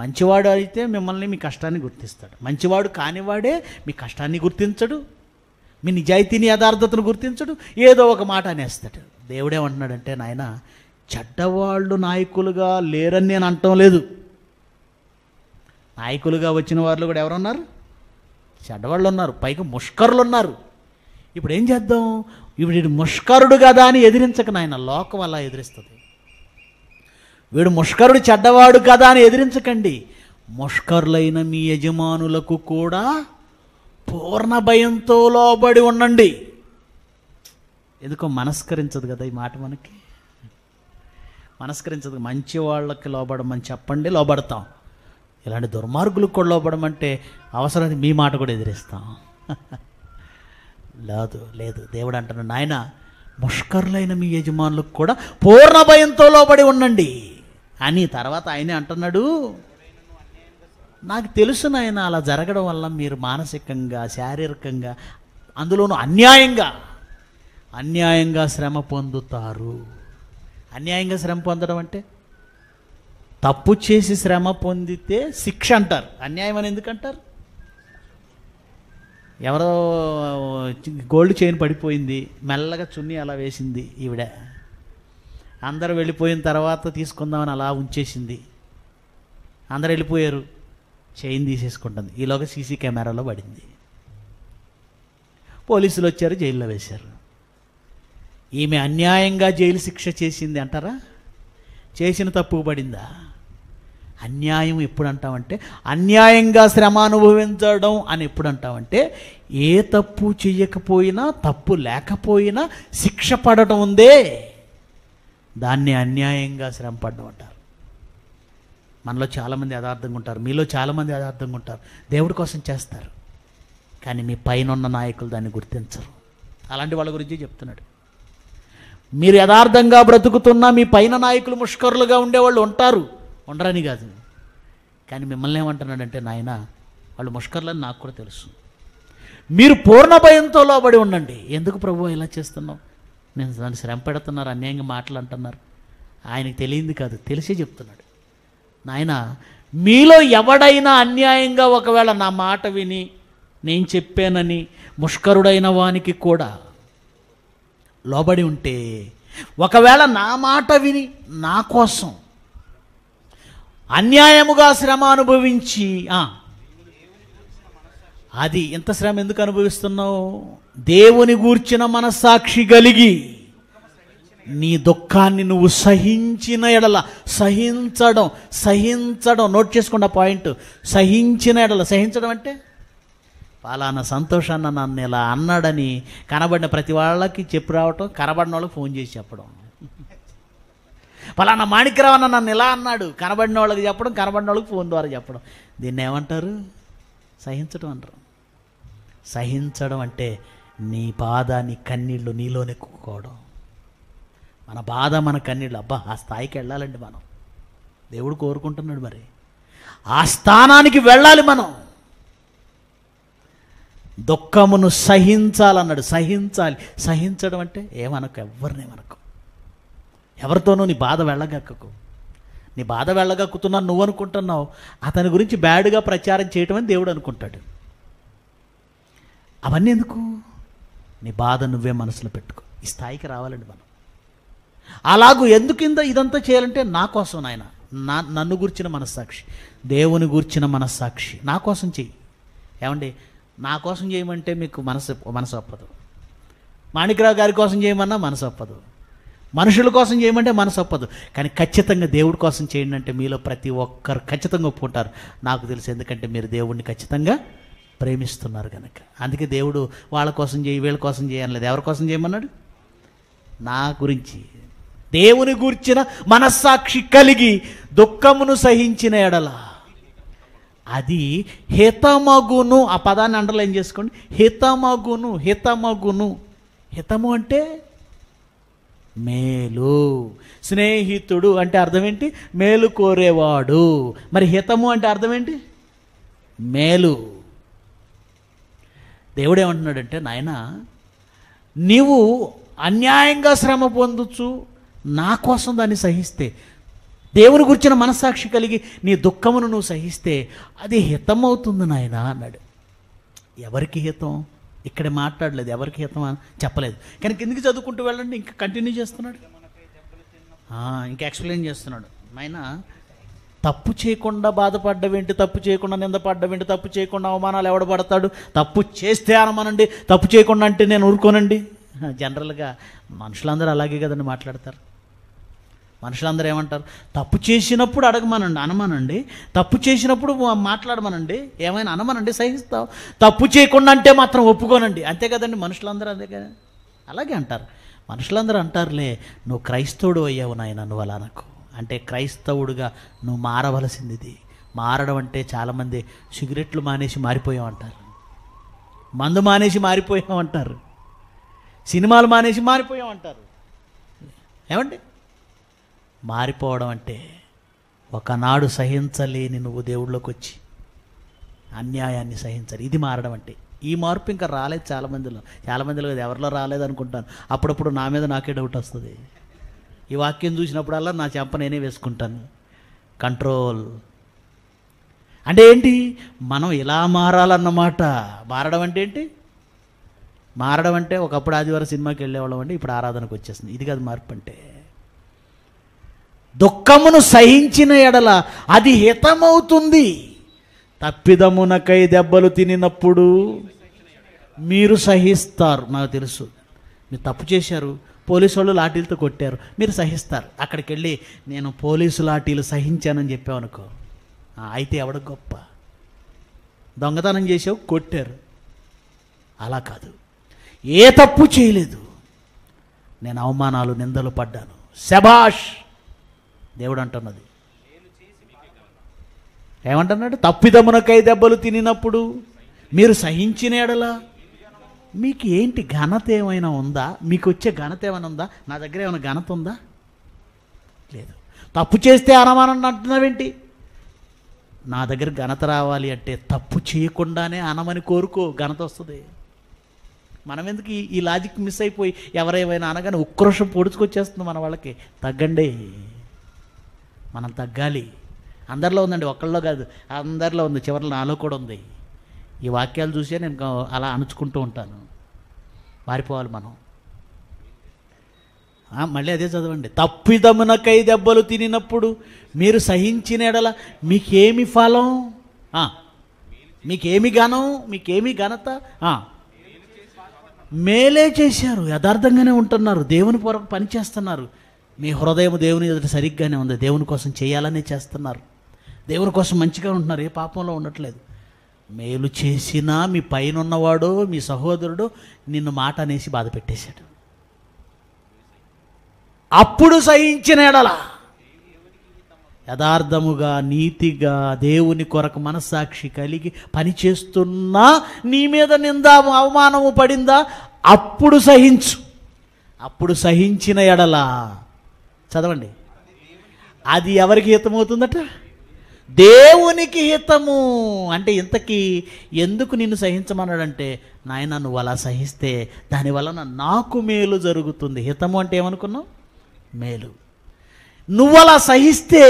మంచివాడు అయితే మిమ్మల్ని మీ కష్టాన్ని గుర్తిస్తాడు మంచివాడు కానివాడే మీ కష్టాన్ని గుర్తించడు మీ నిజాయితీని యథార్థతను గుర్తించడు ఏదో ఒక మాట అనేస్తాడు అంటున్నాడంటే నాయన చెడ్డవాళ్ళు నాయకులుగా లేరని నేను అంటం లేదు నాయకులుగా వచ్చిన వాళ్ళు కూడా ఎవరున్నారు చెడ్డవాళ్ళు ఉన్నారు పైగా ముష్కరులు ఉన్నారు ఇప్పుడు ఏం చేద్దాం వీడు ముష్కరుడు కదా అని ఎదిరించక నాయన లోకం అలా ఎదిరిస్తుంది వీడు ముష్కరుడు చెడ్డవాడు కదా అని ఎదిరించకండి ముష్కరులైన మీ యజమానులకు కూడా పూర్ణ భయంతో లోబడి ఉండండి ఎందుకో మనస్కరించదు కదా ఈ మాట మనకి మనస్కరించదు మంచి వాళ్ళకి లోబడమని చెప్పండి లోబడతాం ఇలాంటి దుర్మార్గులకు కూడా లోబడమంటే అవసరం మీ మాట కూడా ఎదిరిస్తాం లేదు లేదు దేవుడు అంటున్నాడు నాయన ముష్కర్లైన మీ యజమానులకు కూడా పూర్ణ భయంతో లోబడి ఉండండి అని తర్వాత ఆయనే అంటున్నాడు నాకు తెలుసు నాయన అలా జరగడం వల్ల మీరు మానసికంగా శారీరకంగా అందులోనూ అన్యాయంగా అన్యాయంగా శ్రమ పొందుతారు అన్యాయంగా శ్రమ పొందడం అంటే తప్పు చేసి శ్రమ పొందితే శిక్ష అంటారు అన్యాయం అని ఎందుకంటారు ఎవరో గోల్డ్ చైన్ పడిపోయింది మెల్లగా చున్ని అలా వేసింది ఈవిడ అందరు వెళ్ళిపోయిన తర్వాత తీసుకుందామని అలా ఉంచేసింది అందరు వెళ్ళిపోయారు చైన్ తీసేసుకుంటుంది ఈలోగా సీసీ కెమెరాలో పడింది పోలీసులు వచ్చారు జైల్లో వేశారు ఈమె అన్యాయంగా జైలు శిక్ష చేసింది అంటారా చేసిన తప్పు పడిందా అన్యాయం ఎప్పుడు అంటామంటే అన్యాయంగా శ్రమ అనుభవించడం అని ఎప్పుడు అంటామంటే ఏ తప్పు చేయకపోయినా తప్పు లేకపోయినా శిక్ష పడటం ఉందే దాన్ని అన్యాయంగా శ్రమ పడడం అంటారు మనలో చాలామంది యథార్థంగా ఉంటారు మీలో చాలామంది యథార్థంగా ఉంటారు దేవుడి కోసం చేస్తారు కానీ మీ పైన ఉన్న నాయకులు దాన్ని గుర్తించరు అలాంటి వాళ్ళ గురించి చెప్తున్నాడు మీరు యథార్థంగా బ్రతుకుతున్నా మీ పైన నాయకులు ముష్కరులుగా ఉండేవాళ్ళు ఉంటారు ఉండరని కాదు కానీ మిమ్మల్ని ఏమంటున్నాడంటే నాయన వాళ్ళు ముష్కర్లని నాకు కూడా తెలుసు మీరు పూర్ణ భయంతో లోబడి ఉండండి ఎందుకు ప్రభు ఇలా చేస్తున్నావు నేను దాన్ని శ్రమ పెడుతున్నారు అన్యాయంగా మాటలు అంటున్నారు ఆయనకు తెలియంది కాదు తెలిసే చెప్తున్నాడు నాయన మీలో ఎవడైనా అన్యాయంగా ఒకవేళ నా మాట విని నేను చెప్పానని ముష్కరుడైన వానికి కూడా లోబడి ఉంటే ఒకవేళ నా మాట విని నా కోసం అన్యాయముగా శ్రమ అనుభవించి అది ఎంత శ్రమ ఎందుకు అనుభవిస్తున్నావు దేవుని గూర్చిన మనస్సాక్షి కలిగి నీ దుఃఖాన్ని నువ్వు సహించిన ఎడల సహించడం సహించడం నోట్ చేసుకున్న పాయింట్ సహించిన ఎడల సహించడం అంటే పలానా సంతోషాన్ని నన్ను ఇలా అన్నాడని కనబడిన ప్రతి వాళ్ళకి చెప్పు రావటం కనబడిన వాళ్ళకి ఫోన్ చేసి చెప్పడం ఫలానా మాణిక్యరావు అన్న నన్ను ఇలా అన్నాడు కనబడిన వాళ్ళకి చెప్పడం కనబడిన వాళ్ళకి ఫోన్ ద్వారా చెప్పడం దీన్ని ఏమంటారు సహించడం అంటారు సహించడం అంటే నీ బాధ నీ కన్నీళ్ళు నీలోనే నెక్కుకోవడం మన బాధ మన కన్నీళ్ళు అబ్బా ఆ స్థాయికి వెళ్ళాలండి మనం దేవుడు కోరుకుంటున్నాడు మరి ఆ స్థానానికి వెళ్ళాలి మనం దుఃఖమును సహించాలన్నాడు సహించాలి సహించడం అంటే ఏమనకు ఎవరిని మనకు ఎవరితోనూ నీ బాధ వెళ్ళగక్కకు నీ బాధ వెళ్ళగక్కుతున్నాను నువ్వు అనుకుంటున్నావు అతని గురించి బ్యాడ్గా ప్రచారం చేయటం అని దేవుడు అనుకుంటాడు అవన్నీ ఎందుకు నీ బాధ నువ్వే మనసులో పెట్టుకో ఈ స్థాయికి రావాలండి మనం అలాగూ ఎందుకు ఇదంతా చేయాలంటే నా కోసం నాయన నా నన్ను గూర్చిన మనస్సాక్షి దేవుని గూర్చిన మనస్సాక్షి నా కోసం చెయ్యి ఏమండి నా కోసం చేయమంటే మీకు మనసు మనసు ఒప్పదు మాణిక్రావు గారి కోసం చేయమన్నా మనసు ఒప్పదు మనుషుల కోసం చేయమంటే మనసు ఒప్పదు కానీ ఖచ్చితంగా దేవుడి కోసం చేయండి అంటే మీలో ప్రతి ఒక్కరు ఖచ్చితంగా ఒప్పుకుంటారు నాకు తెలుసు ఎందుకంటే మీరు దేవుడిని ఖచ్చితంగా ప్రేమిస్తున్నారు కనుక అందుకే దేవుడు వాళ్ళ కోసం చేయి వీళ్ళ కోసం లేదు ఎవరి కోసం చేయమన్నాడు నా గురించి దేవుని గూర్చిన మనస్సాక్షి కలిగి దుఃఖమును సహించిన ఎడల అది హితమగును ఆ పదాన్ని అండర్లైన్ చేసుకోండి హితమగును హితమగును హితము అంటే మేలు స్నేహితుడు అంటే అర్థం ఏంటి మేలు కోరేవాడు మరి హితము అంటే అర్థం ఏంటి మేలు దేవుడేమంటున్నాడంటే నాయన నీవు అన్యాయంగా శ్రమ పొందొచ్చు నా కోసం దాన్ని సహిస్తే దేవుని గురించిన మనస్సాక్షి కలిగి నీ దుఃఖమును నువ్వు సహిస్తే అది హితమవుతుంది నాయన అన్నాడు ఎవరికి హితం ఇక్కడ మాట్లాడలేదు ఎవరికి హితం చెప్పలేదు కానీ కిందికి చదువుకుంటూ వెళ్ళండి ఇంకా కంటిన్యూ చేస్తున్నాడు ఇంకా ఎక్స్ప్లెయిన్ చేస్తున్నాడు ఆయన తప్పు చేయకుండా బాధపడ్డవేంటి తప్పు చేయకుండా నిందపడ్డవేంటి తప్పు చేయకుండా అవమానాలు ఎవడ పడతాడు తప్పు చేస్తే అనమానండి తప్పు చేయకుండా అంటే నేను ఊరుకోనండి జనరల్గా *laughs* మనుషులందరూ అలాగే కదండి మాట్లాడతారు మనుషులందరూ ఏమంటారు తప్పు చేసినప్పుడు అడగమనండి అనమనండి తప్పు చేసినప్పుడు మాట్లాడమనండి ఏమైనా అనమనండి సహిస్తావు తప్పు చేయకుండా అంటే మాత్రం ఒప్పుకోనండి అంతే కదండి మనుషులందరూ అంతే కదా అలాగే అంటారు మనుషులందరూ అంటారులే నువ్వు క్రైస్తవుడు అయ్యావు నాయన నువ్వు అలా నాకు అంటే క్రైస్తవుడుగా నువ్వు మారవలసింది ఇది మారడం అంటే చాలామంది సిగరెట్లు మానేసి మారిపోయావు అంటారు మందు మానేసి మారిపోయాం అంటారు సినిమాలు మానేసి మారిపోయాం అంటారు ఏమండి మారిపోవడం అంటే ఒకనాడు సహించలేని నువ్వు దేవుళ్ళకి వచ్చి అన్యాయాన్ని సహించాలి ఇది మారడం అంటే ఈ మార్పు ఇంకా రాలేదు చాలామందిలో చాలామందిలో కదా ఎవరిలో రాలేదు అనుకుంటాను అప్పుడప్పుడు నా మీద నాకే డౌట్ వస్తుంది ఈ వాక్యం చూసినప్పుడల్లా నా చెంప నేనే వేసుకుంటాను కంట్రోల్ అంటే ఏంటి మనం ఇలా మారాలన్నమాట మారడం అంటే ఏంటి మారడం అంటే ఒకప్పుడు ఆదివారం సినిమాకి వెళ్ళేవాళ్ళం అంటే ఇప్పుడు ఆరాధనకు వచ్చేస్తుంది ఇది కాదు మార్పు అంటే దుఃఖమును సహించిన ఎడల అది హితమవుతుంది తప్పిదమునకై దెబ్బలు తినినప్పుడు మీరు సహిస్తారు నాకు తెలుసు మీరు తప్పు చేశారు పోలీసు వాళ్ళు లాఠీలతో కొట్టారు మీరు సహిస్తారు అక్కడికి వెళ్ళి నేను పోలీసు లాఠీలు సహించానని అనుకో అయితే ఎవడ గొప్ప దొంగతనం చేసావు కొట్టారు అలా కాదు ఏ తప్పు చేయలేదు నేను అవమానాలు నిందలు పడ్డాను శభాష్ దేవుడు అంటున్నది ఏమంటున్నాడు తప్పిదమునకై దెబ్బలు తినినప్పుడు మీరు సహించిన ఎడలా మీకు ఏంటి ఘనత ఏమైనా ఉందా మీకు వచ్చే ఘనత ఏమైనా ఉందా నా దగ్గర ఏమైనా ఘనత ఉందా లేదు తప్పు చేస్తే అనమానం అంటున్నావేంటి నా దగ్గర ఘనత రావాలి అంటే తప్పు చేయకుండానే అనమని కోరుకో ఘనత వస్తుంది మనం ఎందుకు ఈ లాజిక్ మిస్ అయిపోయి ఎవరేమైనా అనగానే ఉక్రోషం పొడుచుకొచ్చేస్తుంది మన వాళ్ళకి తగ్గండి మనం తగ్గాలి అందరిలో ఉందండి ఒక్కళ్ళలో కాదు అందరిలో ఉంది చివరిలో నాలో కూడా ఉంది ఈ వాక్యాలు చూసే నేను అలా అణుచుకుంటూ ఉంటాను మారిపోవాలి మనం మళ్ళీ అదే చదవండి కై దెబ్బలు తినినప్పుడు మీరు సహించిన ఎడల మీకేమి ఫలం మీకేమి ఘనం మీకేమి ఘనత మేలే చేశారు యథార్థంగానే ఉంటున్నారు దేవుని పొరకు పనిచేస్తున్నారు మీ హృదయం దేవుని ఎదుట సరిగ్గానే ఉంది దేవుని కోసం చేయాలనే చేస్తున్నారు దేవుని కోసం మంచిగా ఉంటున్నారు ఏ పాపంలో ఉండట్లేదు మేలు చేసినా మీ పైన ఉన్నవాడు మీ సహోదరుడు నిన్ను మాట అనేసి బాధ పెట్టేశాడు అప్పుడు సహించిన ఎడల యథార్థముగా నీతిగా దేవుని కొరకు మనస్సాక్షి కలిగి పనిచేస్తున్నా నీ మీద నిందా అవమానము పడిందా అప్పుడు సహించు అప్పుడు సహించిన ఎడలా చదవండి అది ఎవరికి హితమవుతుందట దేవునికి హితము అంటే ఇంతకీ ఎందుకు నిన్ను సహించమన్నాడంటే నాయన నువ్వు అలా సహిస్తే దానివలన నాకు మేలు జరుగుతుంది హితము అంటే ఏమనుకున్నావు మేలు నువ్వు అలా సహిస్తే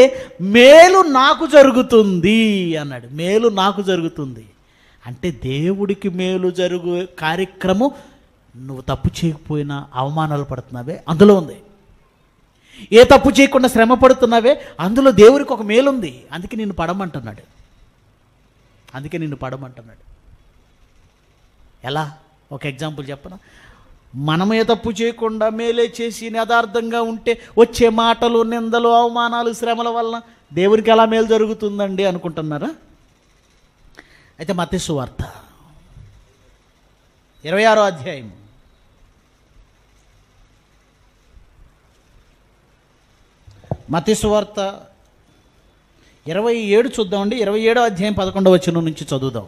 మేలు నాకు జరుగుతుంది అన్నాడు మేలు నాకు జరుగుతుంది అంటే దేవుడికి మేలు జరుగు కార్యక్రమం నువ్వు తప్పు చేయకపోయినా అవమానాలు పడుతున్నావే అందులో ఉంది ఏ తప్పు చేయకుండా శ్రమ పడుతున్నావే అందులో దేవుడికి ఒక మేలుంది అందుకే నిన్ను పడమంటున్నాడు అందుకే నిన్ను పడమంటున్నాడు ఎలా ఒక ఎగ్జాంపుల్ చెప్పనా మనమే తప్పు చేయకుండా మేలే చేసి యథార్థంగా ఉంటే వచ్చే మాటలు నిందలు అవమానాలు శ్రమల వలన దేవునికి ఎలా మేలు జరుగుతుందండి అనుకుంటున్నారా అయితే మతేసు వార్త ఇరవై ఆరో అధ్యాయం మతిసువార్త ఇరవై ఏడు చూద్దామండి ఇరవై ఏడో అధ్యాయం పదకొండవ వచనం నుంచి చదువుదాం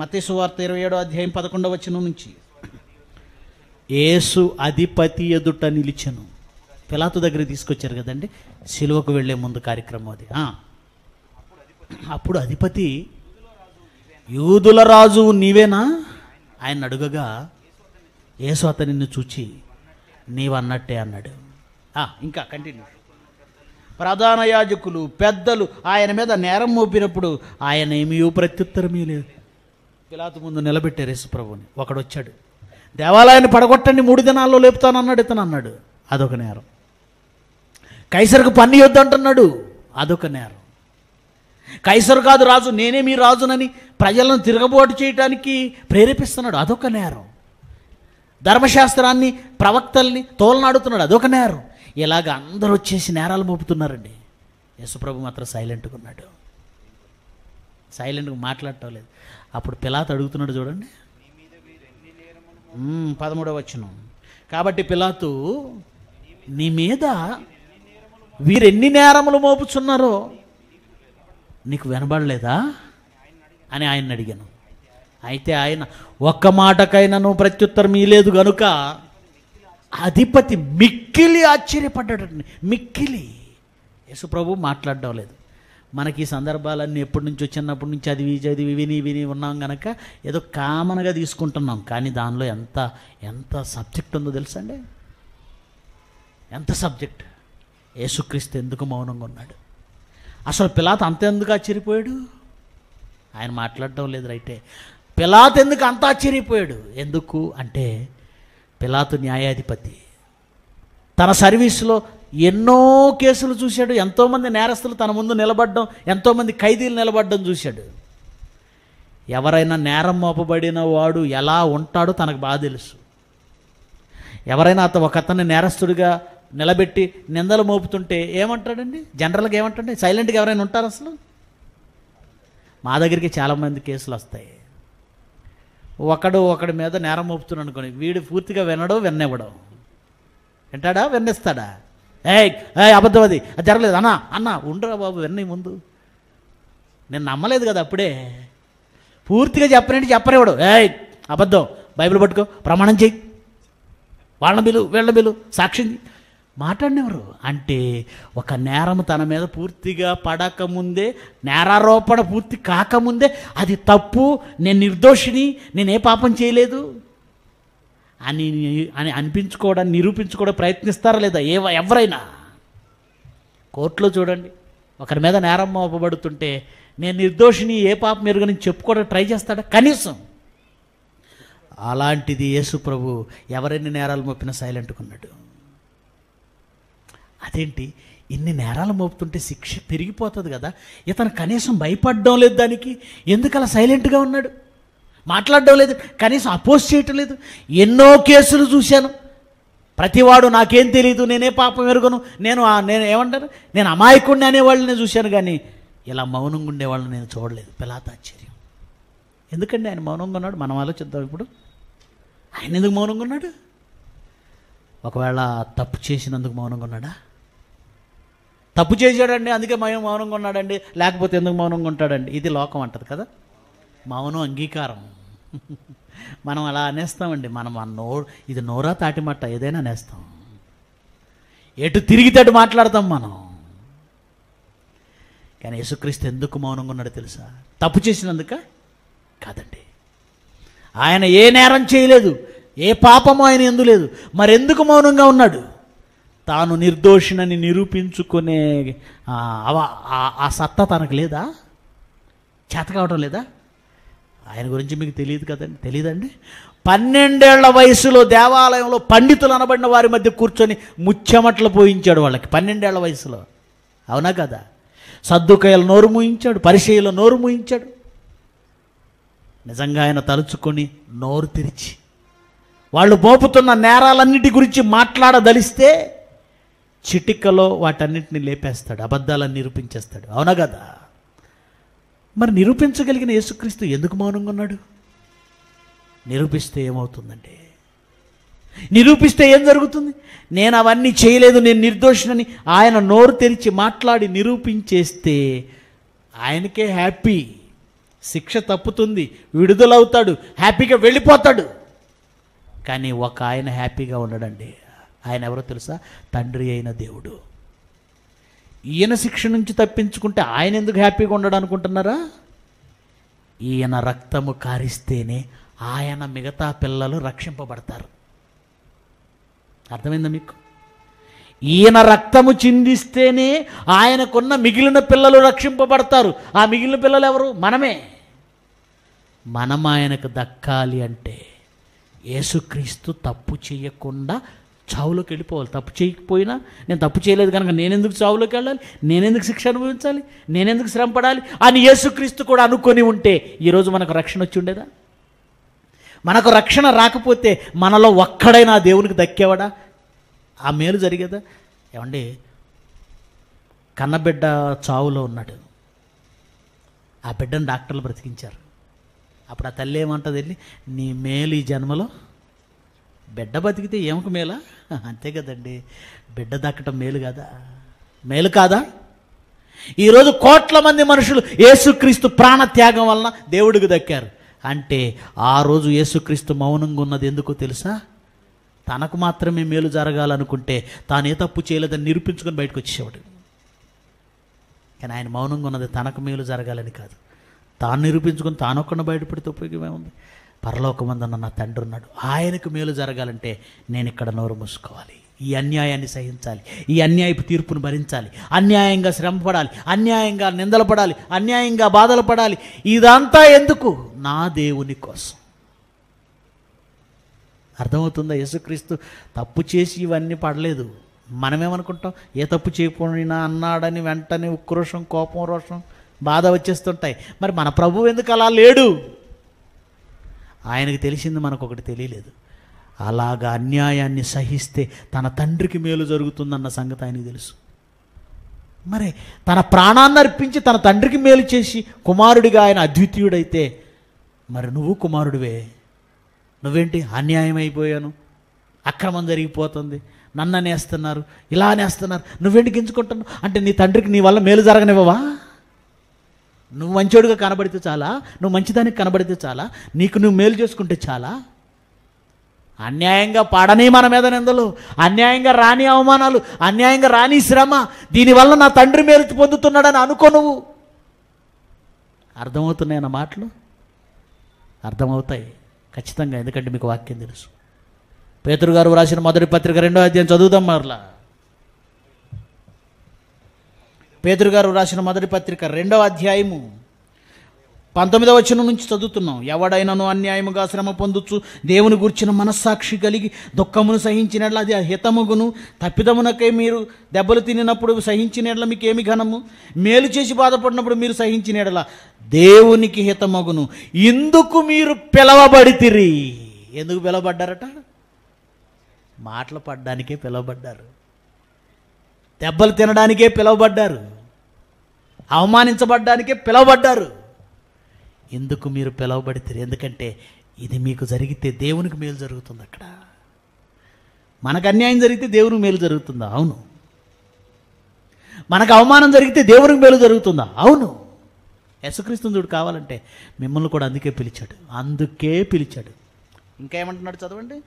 మతిసువార్త ఇరవై ఏడో అధ్యాయం పదకొండవ వచనం నుంచి ఏసు అధిపతి ఎదుట నిలిచెను పిలాతు దగ్గర తీసుకొచ్చారు కదండి సిలువకు వెళ్ళే ముందు కార్యక్రమం అది అప్పుడు అధిపతి యూదుల రాజు నీవేనా ఆయన అడుగగా ఏసు అతనిని చూచి నీవన్నట్టే అన్నాడు ఇంకా కంటిన్యూ ప్రధాన యాజకులు పెద్దలు ఆయన మీద నేరం మోపినప్పుడు ఆయన ఏమీ ప్రత్యుత్తరమీ లేదు పిలాతు ముందు నిలబెట్టారు ప్రభుని ఒకడు వచ్చాడు దేవాలయాన్ని పడగొట్టండి మూడు దినాల్లో లేపుతాను అన్నాడు ఇతను అన్నాడు అదొక నేరం కైసరుకు పన్ను యొద్దు అంటున్నాడు అదొక నేరం కైసరు కాదు రాజు నేనే మీ రాజునని ప్రజలను తిరగబోటు చేయటానికి ప్రేరేపిస్తున్నాడు అదొక నేరం ధర్మశాస్త్రాన్ని ప్రవక్తల్ని తోలనాడుతున్నాడు అదొక నేరం ఇలాగ అందరూ వచ్చేసి నేరాలు మోపుతున్నారండి యశుప్రభు మాత్రం సైలెంట్గా ఉన్నాడు సైలెంట్గా మాట్లాడటం లేదు అప్పుడు పిలాత్ అడుగుతున్నాడు చూడండి పదమూడవ వచ్చిన కాబట్టి పిలాతు నీ మీద వీరెన్ని నేరములు మోపుచున్నారో నీకు వినబడలేదా అని ఆయన అడిగాను అయితే ఆయన ఒక్క మాటకైనా నువ్వు ప్రత్యుత్తరం ఇలేదు గనుక అధిపతి మిక్కిలి ఆశ్చర్యపడ్డాడండి మిక్కిలి యశుప్రభు మాట్లాడడం లేదు మనకి ఈ సందర్భాలన్నీ ఎప్పటి నుంచి వచ్చినప్పటి నుంచి అది చదివి విని విని ఉన్నాం కనుక ఏదో కామన్గా తీసుకుంటున్నాం కానీ దానిలో ఎంత ఎంత సబ్జెక్ట్ ఉందో తెలుసండి ఎంత సబ్జెక్ట్ యేసుక్రీస్తు ఎందుకు మౌనంగా ఉన్నాడు అసలు పిలాత అంత ఎందుకు ఆశ్చర్యపోయాడు ఆయన మాట్లాడడం లేదు రైటే పిలాత్ ఎందుకు అంత ఆశ్చర్యపోయాడు ఎందుకు అంటే పిలాతు న్యాయాధిపతి తన సర్వీస్లో ఎన్నో కేసులు చూశాడు ఎంతోమంది నేరస్తులు తన ముందు నిలబడడం ఎంతోమంది ఖైదీలు నిలబడడం చూశాడు ఎవరైనా నేరం మోపబడిన వాడు ఎలా ఉంటాడో తనకు బాగా తెలుసు ఎవరైనా అత ఒక అతన్ని నేరస్తుడిగా నిలబెట్టి నిందలు మోపుతుంటే ఏమంటాడండి జనరల్గా ఏమంటాడండి సైలెంట్గా ఎవరైనా ఉంటారు అసలు మా దగ్గరికి చాలామంది కేసులు వస్తాయి ఒకడు ఒకడి మీద నేరం మోపుతున్నాడు అనుకోని వీడు పూర్తిగా వినడు విన్నివ్వడం వింటాడా విన్నిస్తాడా ఏయ్ ఏ అబద్ధం అది అది జరగలేదు అన్నా అన్న ఉండరా బాబు విన్నీ ముందు నేను నమ్మలేదు కదా అప్పుడే పూర్తిగా చెప్పనంటే చెప్పనివ్వడు ఏయ్ అబద్ధం బైబిల్ పట్టుకో ప్రమాణం చెయ్యి వాళ్ళ బిలు వీళ్ళ బిలు సాక్షింది మాట్లాడినెవరు అంటే ఒక నేరం తన మీద పూర్తిగా పడకముందే నేరారోపణ పూర్తి కాకముందే అది తప్పు నేను నిర్దోషిని నేనే పాపం చేయలేదు అని అని అనిపించుకోవడానికి నిరూపించుకోవడం ప్రయత్నిస్తారా లేదా ఏ ఎవరైనా కోర్టులో చూడండి ఒకరి మీద నేరం మోపబడుతుంటే నేను నిర్దోషిని ఏ పాపం ఎరుగని చెప్పుకోవడం ట్రై చేస్తాడా కనీసం అలాంటిది యేసు ప్రభు ఎవరైనా నేరాలు మోపిన సైలెంట్కున్నాడు అదేంటి ఇన్ని నేరాలు మోపుతుంటే శిక్ష పెరిగిపోతుంది కదా ఇతను కనీసం భయపడడం లేదు దానికి ఎందుకు అలా సైలెంట్గా ఉన్నాడు మాట్లాడడం లేదు కనీసం అపోజ్ చేయటం లేదు ఎన్నో కేసులు చూశాను ప్రతివాడు నాకేం తెలియదు నేనే పాపం ఎరుగను నేను నేను ఏమంటారు నేను అమాయకుండా అనేవాళ్ళని చూశాను కానీ ఇలా మౌనంగా ఉండేవాళ్ళని నేను చూడలేదు పిలాత ఆశ్చర్యం ఎందుకండి ఆయన మౌనంగా ఉన్నాడు మనం ఆలోచిద్దాం ఇప్పుడు ఆయన ఎందుకు మౌనంగా ఉన్నాడు ఒకవేళ తప్పు చేసినందుకు మౌనంగా ఉన్నాడా తప్పు చేశాడండి అందుకే మయం మౌనంగా ఉన్నాడండి లేకపోతే ఎందుకు మౌనంగా ఉంటాడండి ఇది లోకం అంటది కదా మౌనం అంగీకారం *laughs* మనం అలా అనేస్తామండి మనం ఆ నో ఇది నోరా తాటిమట్ట ఏదైనా అనేస్తాం ఎటు తిరిగితేటు మాట్లాడతాం మనం కానీ యేసుక్రీస్తు ఎందుకు మౌనంగా ఉన్నాడో తెలుసా తప్పు చేసినందుక కాదండి ఆయన ఏ నేరం చేయలేదు ఏ పాపము ఆయన ఎందు లేదు మరెందుకు మౌనంగా ఉన్నాడు తాను నిర్దోషినని నిరూపించుకునే ఆ సత్తా తనకు లేదా చేత కావటం లేదా ఆయన గురించి మీకు తెలియదు కదండి తెలియదండి పన్నెండేళ్ల వయసులో దేవాలయంలో పండితులు అనబడిన వారి మధ్య కూర్చొని ముచ్చెమట్లు పోయించాడు వాళ్ళకి పన్నెండేళ్ల వయసులో అవునా కదా సర్దుకాయలు నోరు మూయించాడు పరిచయలు నోరు మూయించాడు నిజంగా ఆయన తలుచుకొని నోరు తెరిచి వాళ్ళు మోపుతున్న నేరాలన్నిటి గురించి మాట్లాడదలిస్తే చిటికలో వాటన్నిటిని లేపేస్తాడు అబద్ధాలను నిరూపించేస్తాడు అవునా కదా మరి నిరూపించగలిగిన యేసుక్రీస్తు ఎందుకు మౌనంగా ఉన్నాడు నిరూపిస్తే ఏమవుతుందండి నిరూపిస్తే ఏం జరుగుతుంది నేను అవన్నీ చేయలేదు నేను నిర్దోషినని ఆయన నోరు తెరిచి మాట్లాడి నిరూపించేస్తే ఆయనకే హ్యాపీ శిక్ష తప్పుతుంది విడుదలవుతాడు హ్యాపీగా వెళ్ళిపోతాడు కానీ ఒక ఆయన హ్యాపీగా ఉండడండి ఆయన ఎవరో తెలుసా తండ్రి అయిన దేవుడు ఈయన శిక్ష నుంచి తప్పించుకుంటే ఆయన ఎందుకు హ్యాపీగా ఉండడం అనుకుంటున్నారా ఈయన రక్తము కారిస్తేనే ఆయన మిగతా పిల్లలు రక్షింపబడతారు అర్థమైందా మీకు ఈయన రక్తము చిందిస్తేనే ఆయనకున్న మిగిలిన పిల్లలు రక్షింపబడతారు ఆ మిగిలిన పిల్లలు ఎవరు మనమే మనం ఆయనకు దక్కాలి అంటే యేసుక్రీస్తు తప్పు చేయకుండా చావులోకి వెళ్ళిపోవాలి తప్పు చేయకపోయినా నేను తప్పు చేయలేదు కనుక నేనెందుకు చావులోకి వెళ్ళాలి నేనెందుకు శిక్ష అనుభవించాలి నేనెందుకు శ్రమ పడాలి అని యేసుక్రీస్తు కూడా అనుకొని ఉంటే ఈరోజు మనకు రక్షణ వచ్చి ఉండేదా మనకు రక్షణ రాకపోతే మనలో ఒక్కడైనా దేవునికి దక్కేవాడా ఆ మేలు జరిగేదా ఏమండి కన్నబిడ్డ చావులో ఉన్నాడు ఆ బిడ్డను డాక్టర్లు బ్రతికించారు అప్పుడు ఆ తల్లి ఏమంటుంది వెళ్ళి నీ మేలు ఈ జన్మలో బిడ్డ బతికితే ఏమకు మేలా అంతే కదండి బిడ్డ దక్కటం మేలు కాదా మేలు కాదా ఈరోజు కోట్ల మంది మనుషులు యేసుక్రీస్తు ప్రాణ త్యాగం వలన దేవుడికి దక్కారు అంటే ఆ రోజు యేసుక్రీస్తు మౌనంగా ఉన్నది ఎందుకో తెలుసా తనకు మాత్రమే మేలు జరగాలనుకుంటే తాను ఏ తప్పు చేయలేదని నిరూపించుకొని బయటకు వచ్చేవాడు కానీ ఆయన మౌనంగా ఉన్నది తనకు మేలు జరగాలని కాదు తాను నిరూపించుకొని తానొక్కడిని బయటపడితే ఉపయోగమే ఉంది పరలోకమందున్న నా తండ్రి ఉన్నాడు ఆయనకు మేలు జరగాలంటే నేను ఇక్కడ నోరు మూసుకోవాలి ఈ అన్యాయాన్ని సహించాలి ఈ అన్యాయపు తీర్పును భరించాలి అన్యాయంగా శ్రమపడాలి అన్యాయంగా నిందలు పడాలి అన్యాయంగా బాధలు పడాలి ఇదంతా ఎందుకు నా దేవుని కోసం అర్థమవుతుందా యేసుక్రీస్తు తప్పు చేసి ఇవన్నీ పడలేదు మనమేమనుకుంటాం ఏ తప్పు చేయకుండా అన్నాడని వెంటనే ఉక్రోషం కోపం రోషం బాధ వచ్చేస్తుంటాయి మరి మన ప్రభువు ఎందుకు అలా లేడు ఆయనకు తెలిసింది మనకు ఒకటి తెలియలేదు అలాగా అన్యాయాన్ని సహిస్తే తన తండ్రికి మేలు జరుగుతుందన్న సంగతి ఆయనకు తెలుసు మరి తన ప్రాణాన్ని అర్పించి తన తండ్రికి మేలు చేసి కుమారుడిగా ఆయన అద్వితీయుడైతే మరి నువ్వు కుమారుడివే నువ్వేంటి అన్యాయం అయిపోయాను అక్రమం జరిగిపోతుంది నన్ను నేస్తున్నారు ఇలా నేస్తున్నారు నువ్వేంటి గింజుకుంటున్నావు అంటే నీ తండ్రికి నీ వల్ల మేలు జరగనివ్వవా నువ్వు మంచోడుగా కనబడితే చాలా నువ్వు మంచిదానికి కనబడితే చాలా నీకు నువ్వు మేలు చేసుకుంటే చాలా అన్యాయంగా పాడని మన మీద నిందలు అన్యాయంగా రాని అవమానాలు అన్యాయంగా రాని శ్రమ దీనివల్ల నా తండ్రి మేలు పొందుతున్నాడని అనుకో నువ్వు అర్థమవుతున్నాయి నా మాటలు అర్థమవుతాయి ఖచ్చితంగా ఎందుకంటే మీకు వాక్యం తెలుసు పేతురు గారు రాసిన మొదటి పత్రిక రెండో అధ్యాయం చదువుదాం మరలా పేదరుగారు రాసిన మొదటి పత్రిక రెండవ అధ్యాయము పంతొమ్మిదవ వచనం నుంచి చదువుతున్నాం ఎవడైనాను అన్యాయముగా శ్రమ పొందుచు దేవుని గుర్చిన మనస్సాక్షి కలిగి దుఃఖమును సహించిన అది హితముగును తప్పిదమునకై మీరు దెబ్బలు తినినప్పుడు సహించిన మీకు ఏమి ఘనము మేలు చేసి బాధపడినప్పుడు మీరు సహించిన దేవునికి హితమగును ఎందుకు మీరు పిలవబడితిరి ఎందుకు పిలవబడ్డారట మాటలు పడ్డానికే పిలవబడ్డారు దెబ్బలు తినడానికే పిలువబడ్డారు అవమానించబడ్డానికే పిలువబడ్డారు ఎందుకు మీరు పిలువబడితే ఎందుకంటే ఇది మీకు జరిగితే దేవునికి మేలు జరుగుతుంది అక్కడ మనకు అన్యాయం జరిగితే దేవునికి మేలు జరుగుతుందా అవును మనకు అవమానం జరిగితే దేవునికి మేలు జరుగుతుందా అవును యశుక్రీస్తుని చూడు కావాలంటే మిమ్మల్ని కూడా అందుకే పిలిచాడు అందుకే పిలిచాడు ఇంకేమంటున్నాడు చదవండి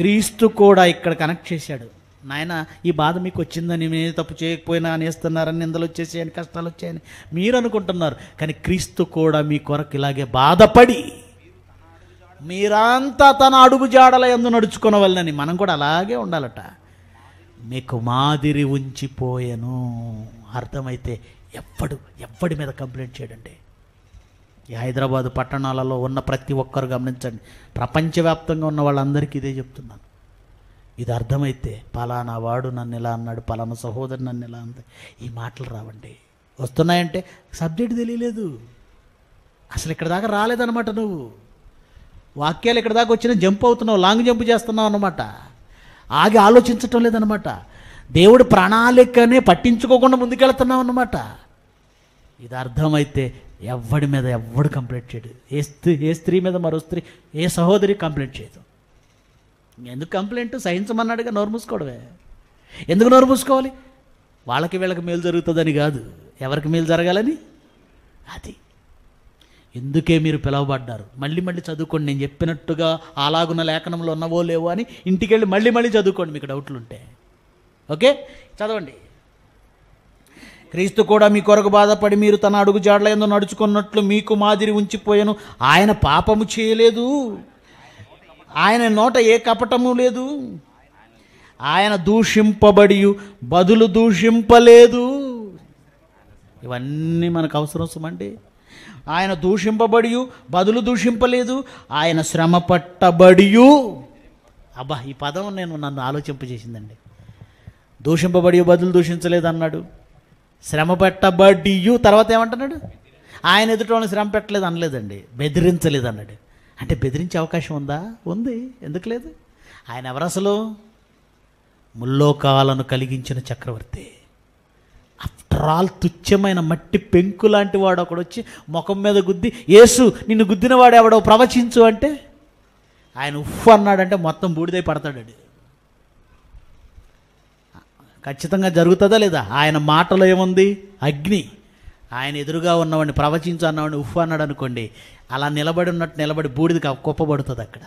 క్రీస్తు కూడా ఇక్కడ కనెక్ట్ చేశాడు నాయన ఈ బాధ మీకు వచ్చిందని నేను తప్పు చేయకపోయినా అనేస్తున్నారని నిందలు వచ్చేసేయని కష్టాలు వచ్చాయని మీరు అనుకుంటున్నారు కానీ క్రీస్తు కూడా మీ కొరకు ఇలాగే బాధపడి మీరంతా తన అడుగు జాడల ఎందు వాళ్ళని మనం కూడా అలాగే ఉండాలట మీకు మాదిరి ఉంచిపోయాను అర్థమైతే ఎప్పుడు ఎవ్వడి మీద కంప్లైంట్ చేయడండి ఈ హైదరాబాదు పట్టణాలలో ఉన్న ప్రతి ఒక్కరు గమనించండి ప్రపంచవ్యాప్తంగా ఉన్న వాళ్ళందరికీ ఇదే చెప్తున్నాను ఇది అర్థమైతే పలానా వాడు నన్ను ఇలా అన్నాడు పలానా సహోదరు నన్ను ఇలా అంది ఈ మాటలు రావండి వస్తున్నాయంటే సబ్జెక్ట్ తెలియలేదు అసలు ఇక్కడ దాకా రాలేదన్నమాట నువ్వు వాక్యాలు ఇక్కడ దాకా వచ్చినా జంప్ అవుతున్నావు లాంగ్ జంప్ చేస్తున్నావు అనమాట ఆగి ఆలోచించటం లేదనమాట దేవుడు ప్రణాళికనే పట్టించుకోకుండా ముందుకెళ్తున్నావు అనమాట ఇది అర్థమైతే ఎవడి మీద ఎవడు కంప్లైంట్ చేయడు ఏ స్త్రీ ఏ స్త్రీ మీద మరో స్త్రీ ఏ సహోదరి కంప్లైంట్ చేయదు ఎందుకు కంప్లైంట్ సహించమన్నాడుగా నోరు మూసుకోవడమే ఎందుకు నోరు మూసుకోవాలి వాళ్ళకి వీళ్ళకి మేలు జరుగుతుందని కాదు ఎవరికి మేలు జరగాలని అది ఎందుకే మీరు పిలవబడ్డారు మళ్ళీ మళ్ళీ చదువుకోండి నేను చెప్పినట్టుగా అలాగున్న లేఖనంలో ఉన్నవో లేవో అని ఇంటికి వెళ్ళి మళ్ళీ మళ్ళీ చదువుకోండి మీకు డౌట్లు ఉంటే ఓకే చదవండి క్రీస్తు కూడా మీ కొరకు బాధపడి మీరు తన అడుగు జాడల ఎందు నడుచుకున్నట్లు మీకు మాదిరి ఉంచిపోయాను ఆయన పాపము చేయలేదు ఆయన నోట ఏ కపటము లేదు ఆయన దూషింపబడి బదులు దూషింపలేదు ఇవన్నీ మనకు అవసరం అండి ఆయన దూషింపబడి బదులు దూషింపలేదు ఆయన శ్రమ పట్టబడి అబ్బా ఈ పదం నేను నన్ను ఆలోచింపజేసిందండి దూషింపబడి బదులు దూషించలేదు అన్నాడు శ్రమ పెట్టబడియు తర్వాత ఏమంటున్నాడు ఆయన ఎదుటి వాళ్ళని శ్రమ పెట్టలేదు అనలేదండి బెదిరించలేదు అన్నాడు అంటే బెదిరించే అవకాశం ఉందా ఉంది ఎందుకు లేదు ఆయన ఎవరు అసలు ముల్లోకాలను కలిగించిన చక్రవర్తి ఆఫ్టర్ ఆల్ తుచ్చమైన మట్టి పెంకు లాంటి వాడు ఒకడు వచ్చి ముఖం మీద గుద్ది ఏసు నిన్ను గుద్దినవాడు ఎవడో ప్రవచించు అంటే ఆయన ఉఫ్ అన్నాడంటే మొత్తం బూడిదై పడతాడు ఖచ్చితంగా జరుగుతుందా లేదా ఆయన మాటలో ఏముంది అగ్ని ఆయన ఎదురుగా ఉన్నవాడిని ప్రవచించు అన్నవాడిని ఉఫ్ అన్నాడు అనుకోండి అలా నిలబడి ఉన్నట్టు నిలబడి బూడిది కుప్పబడుతుంది అక్కడ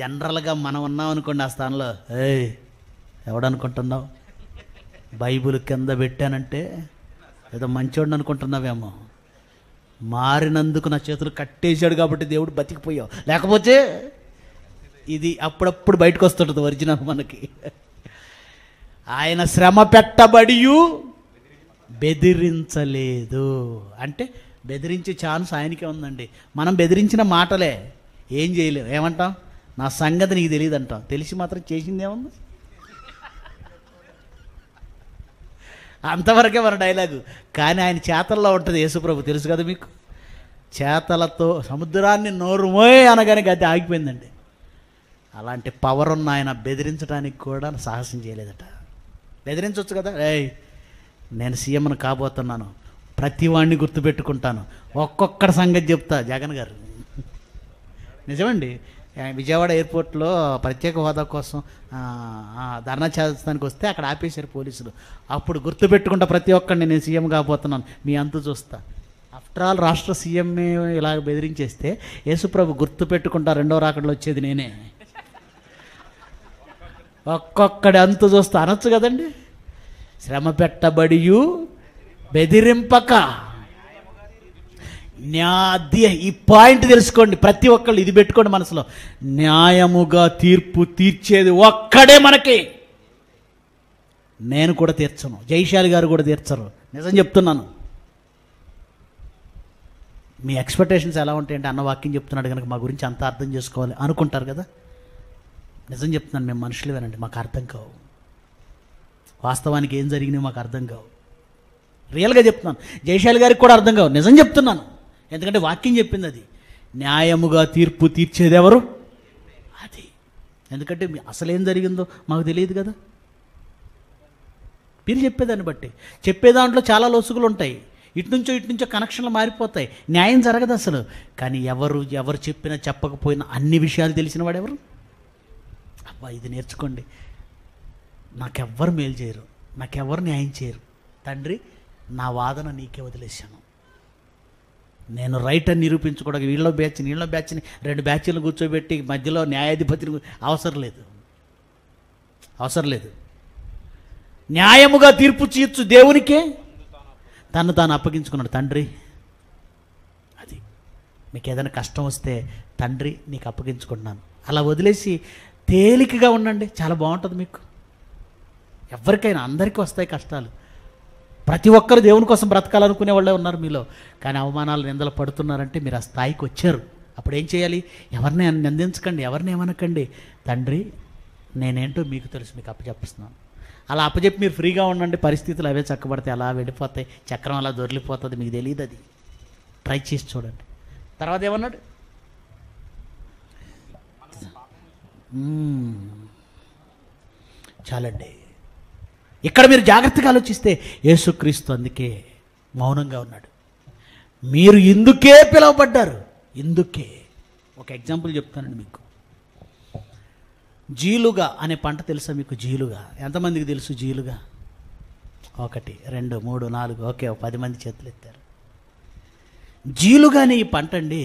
జనరల్గా మనం ఉన్నాం అనుకోండి ఆ స్థానంలో ఏ ఎవడనుకుంటున్నావు బైబుల్ కింద పెట్టానంటే ఏదో మంచోడిని అనుకుంటున్నావేమో మారినందుకు నా చేతులు కట్టేశాడు కాబట్టి దేవుడు బతికిపోయావు లేకపోతే ఇది అప్పుడప్పుడు బయటకు వస్తుంటుంది ఒరిజినల్ మనకి ఆయన శ్రమ పెట్టబడియు బెదిరించలేదు అంటే బెదిరించే ఛాన్స్ ఆయనకే ఉందండి మనం బెదిరించిన మాటలే ఏం చేయలేము ఏమంటాం నా సంగతి నీకు తెలియదు అంటాం తెలిసి మాత్రం చేసిందేముంది అంతవరకే మన డైలాగు కానీ ఆయన చేతల్లో ఉంటుంది యేసుప్రభు తెలుసు కదా మీకు చేతలతో సముద్రాన్ని నోరుమోయ్ అనగానే గది ఆగిపోయిందండి అలాంటి పవర్ ఉన్న ఆయన బెదిరించడానికి కూడా సాహసం చేయలేదట బెదిరించవచ్చు కదా ఏయ్ నేను సీఎంను కాబోతున్నాను ప్రతి వాడిని గుర్తుపెట్టుకుంటాను ఒక్కొక్కడి సంగతి చెప్తా జగన్ గారు నిజమండి విజయవాడ ఎయిర్పోర్ట్లో ప్రత్యేక హోదా కోసం ధర్నా చేస్తానికి వస్తే అక్కడ ఆపేశారు పోలీసులు అప్పుడు గుర్తుపెట్టుకుంటా ప్రతి ఒక్కరిని నేను సీఎం కాబోతున్నాను మీ అంతు చూస్తా ఆఫ్టర్ ఆల్ రాష్ట్ర సీఎం ఇలా బెదిరించేస్తే యేసుప్రభు గుర్తుపెట్టుకుంటా రెండో రాకడలో వచ్చేది నేనే ఒక్కొక్కడి అంతు చూస్తా అనొచ్చు కదండి శ్రమ పెట్టబడియు బెదిరింపక న్యాది ఈ పాయింట్ తెలుసుకోండి ప్రతి ఒక్కళ్ళు ఇది పెట్టుకోండి మనసులో న్యాయముగా తీర్పు తీర్చేది ఒక్కడే మనకి నేను కూడా తీర్చను జైశాలి గారు కూడా తీర్చరు నిజం చెప్తున్నాను మీ ఎక్స్పెక్టేషన్స్ ఎలా ఉంటాయంటే అన్న వాక్యం చెప్తున్నాడు కనుక మా గురించి అంత అర్థం చేసుకోవాలి అనుకుంటారు కదా నిజం చెప్తున్నాను మేము మనుషులు వినండి మాకు అర్థం కావు వాస్తవానికి ఏం జరిగినాయి మాకు అర్థం కావు రియల్గా చెప్తున్నాను జయశాలి గారికి కూడా అర్థం కావు నిజం చెప్తున్నాను ఎందుకంటే వాక్యం చెప్పింది అది న్యాయముగా తీర్పు తీర్చేది ఎవరు అది ఎందుకంటే అసలేం జరిగిందో మాకు తెలియదు కదా మీరు చెప్పేదాన్ని బట్టి చెప్పే దాంట్లో చాలా లొసుగులు ఉంటాయి ఇటు నుంచో ఇటు నుంచో కనెక్షన్లు మారిపోతాయి న్యాయం జరగదు అసలు కానీ ఎవరు ఎవరు చెప్పినా చెప్పకపోయినా అన్ని విషయాలు తెలిసిన ఎవరు అబ్బా ఇది నేర్చుకోండి నాకెవ్వరు మేలు చేయరు నాకెవ్వరు న్యాయం చేయరు తండ్రి నా వాదన నీకే వదిలేశాను నేను రైట్ అని నిరూపించుకోవడానికి వీళ్ళ బ్యాచ్ని నీళ్ళ బ్యాచ్ని రెండు బ్యాచ్లు కూర్చోబెట్టి మధ్యలో న్యాయాధిపతిని అవసరం లేదు అవసరం లేదు న్యాయముగా తీర్పు చేయొచ్చు దేవునికే తను తాను అప్పగించుకున్నాడు తండ్రి అది మీకు ఏదైనా కష్టం వస్తే తండ్రి నీకు అప్పగించుకుంటున్నాను అలా వదిలేసి తేలికగా ఉండండి చాలా బాగుంటుంది మీకు ఎవరికైనా అందరికీ వస్తాయి కష్టాలు ప్రతి ఒక్కరు దేవుని కోసం బ్రతకాలనుకునే వాళ్ళే ఉన్నారు మీలో కానీ అవమానాలు నిందలు పడుతున్నారంటే మీరు ఆ స్థాయికి వచ్చారు అప్పుడు ఏం చేయాలి ఎవరిని నిందించకండి ఎవరిని ఏమనకండి తండ్రి నేనేంటో మీకు తెలుసు మీకు అప్పచెప్పిస్తున్నాను అలా అప్పచెప్పి మీరు ఫ్రీగా ఉండండి పరిస్థితులు అవే చక్కబడతాయి అలా వెళ్ళిపోతాయి చక్రం అలా దొరికిపోతుంది మీకు తెలియదు అది ట్రై చేసి చూడండి తర్వాత ఏమన్నాడు చాలండి ఇక్కడ మీరు జాగ్రత్తగా ఆలోచిస్తే యేసుక్రీస్తు అందుకే మౌనంగా ఉన్నాడు మీరు ఇందుకే పిలువబడ్డారు ఇందుకే ఒక ఎగ్జాంపుల్ చెప్తానండి మీకు జీలుగా అనే పంట తెలుసా మీకు జీలుగా ఎంతమందికి తెలుసు జీలుగా ఒకటి రెండు మూడు నాలుగు ఓకే పది మంది చేతులు ఎత్తారు జీలుగానే ఈ పంట అండి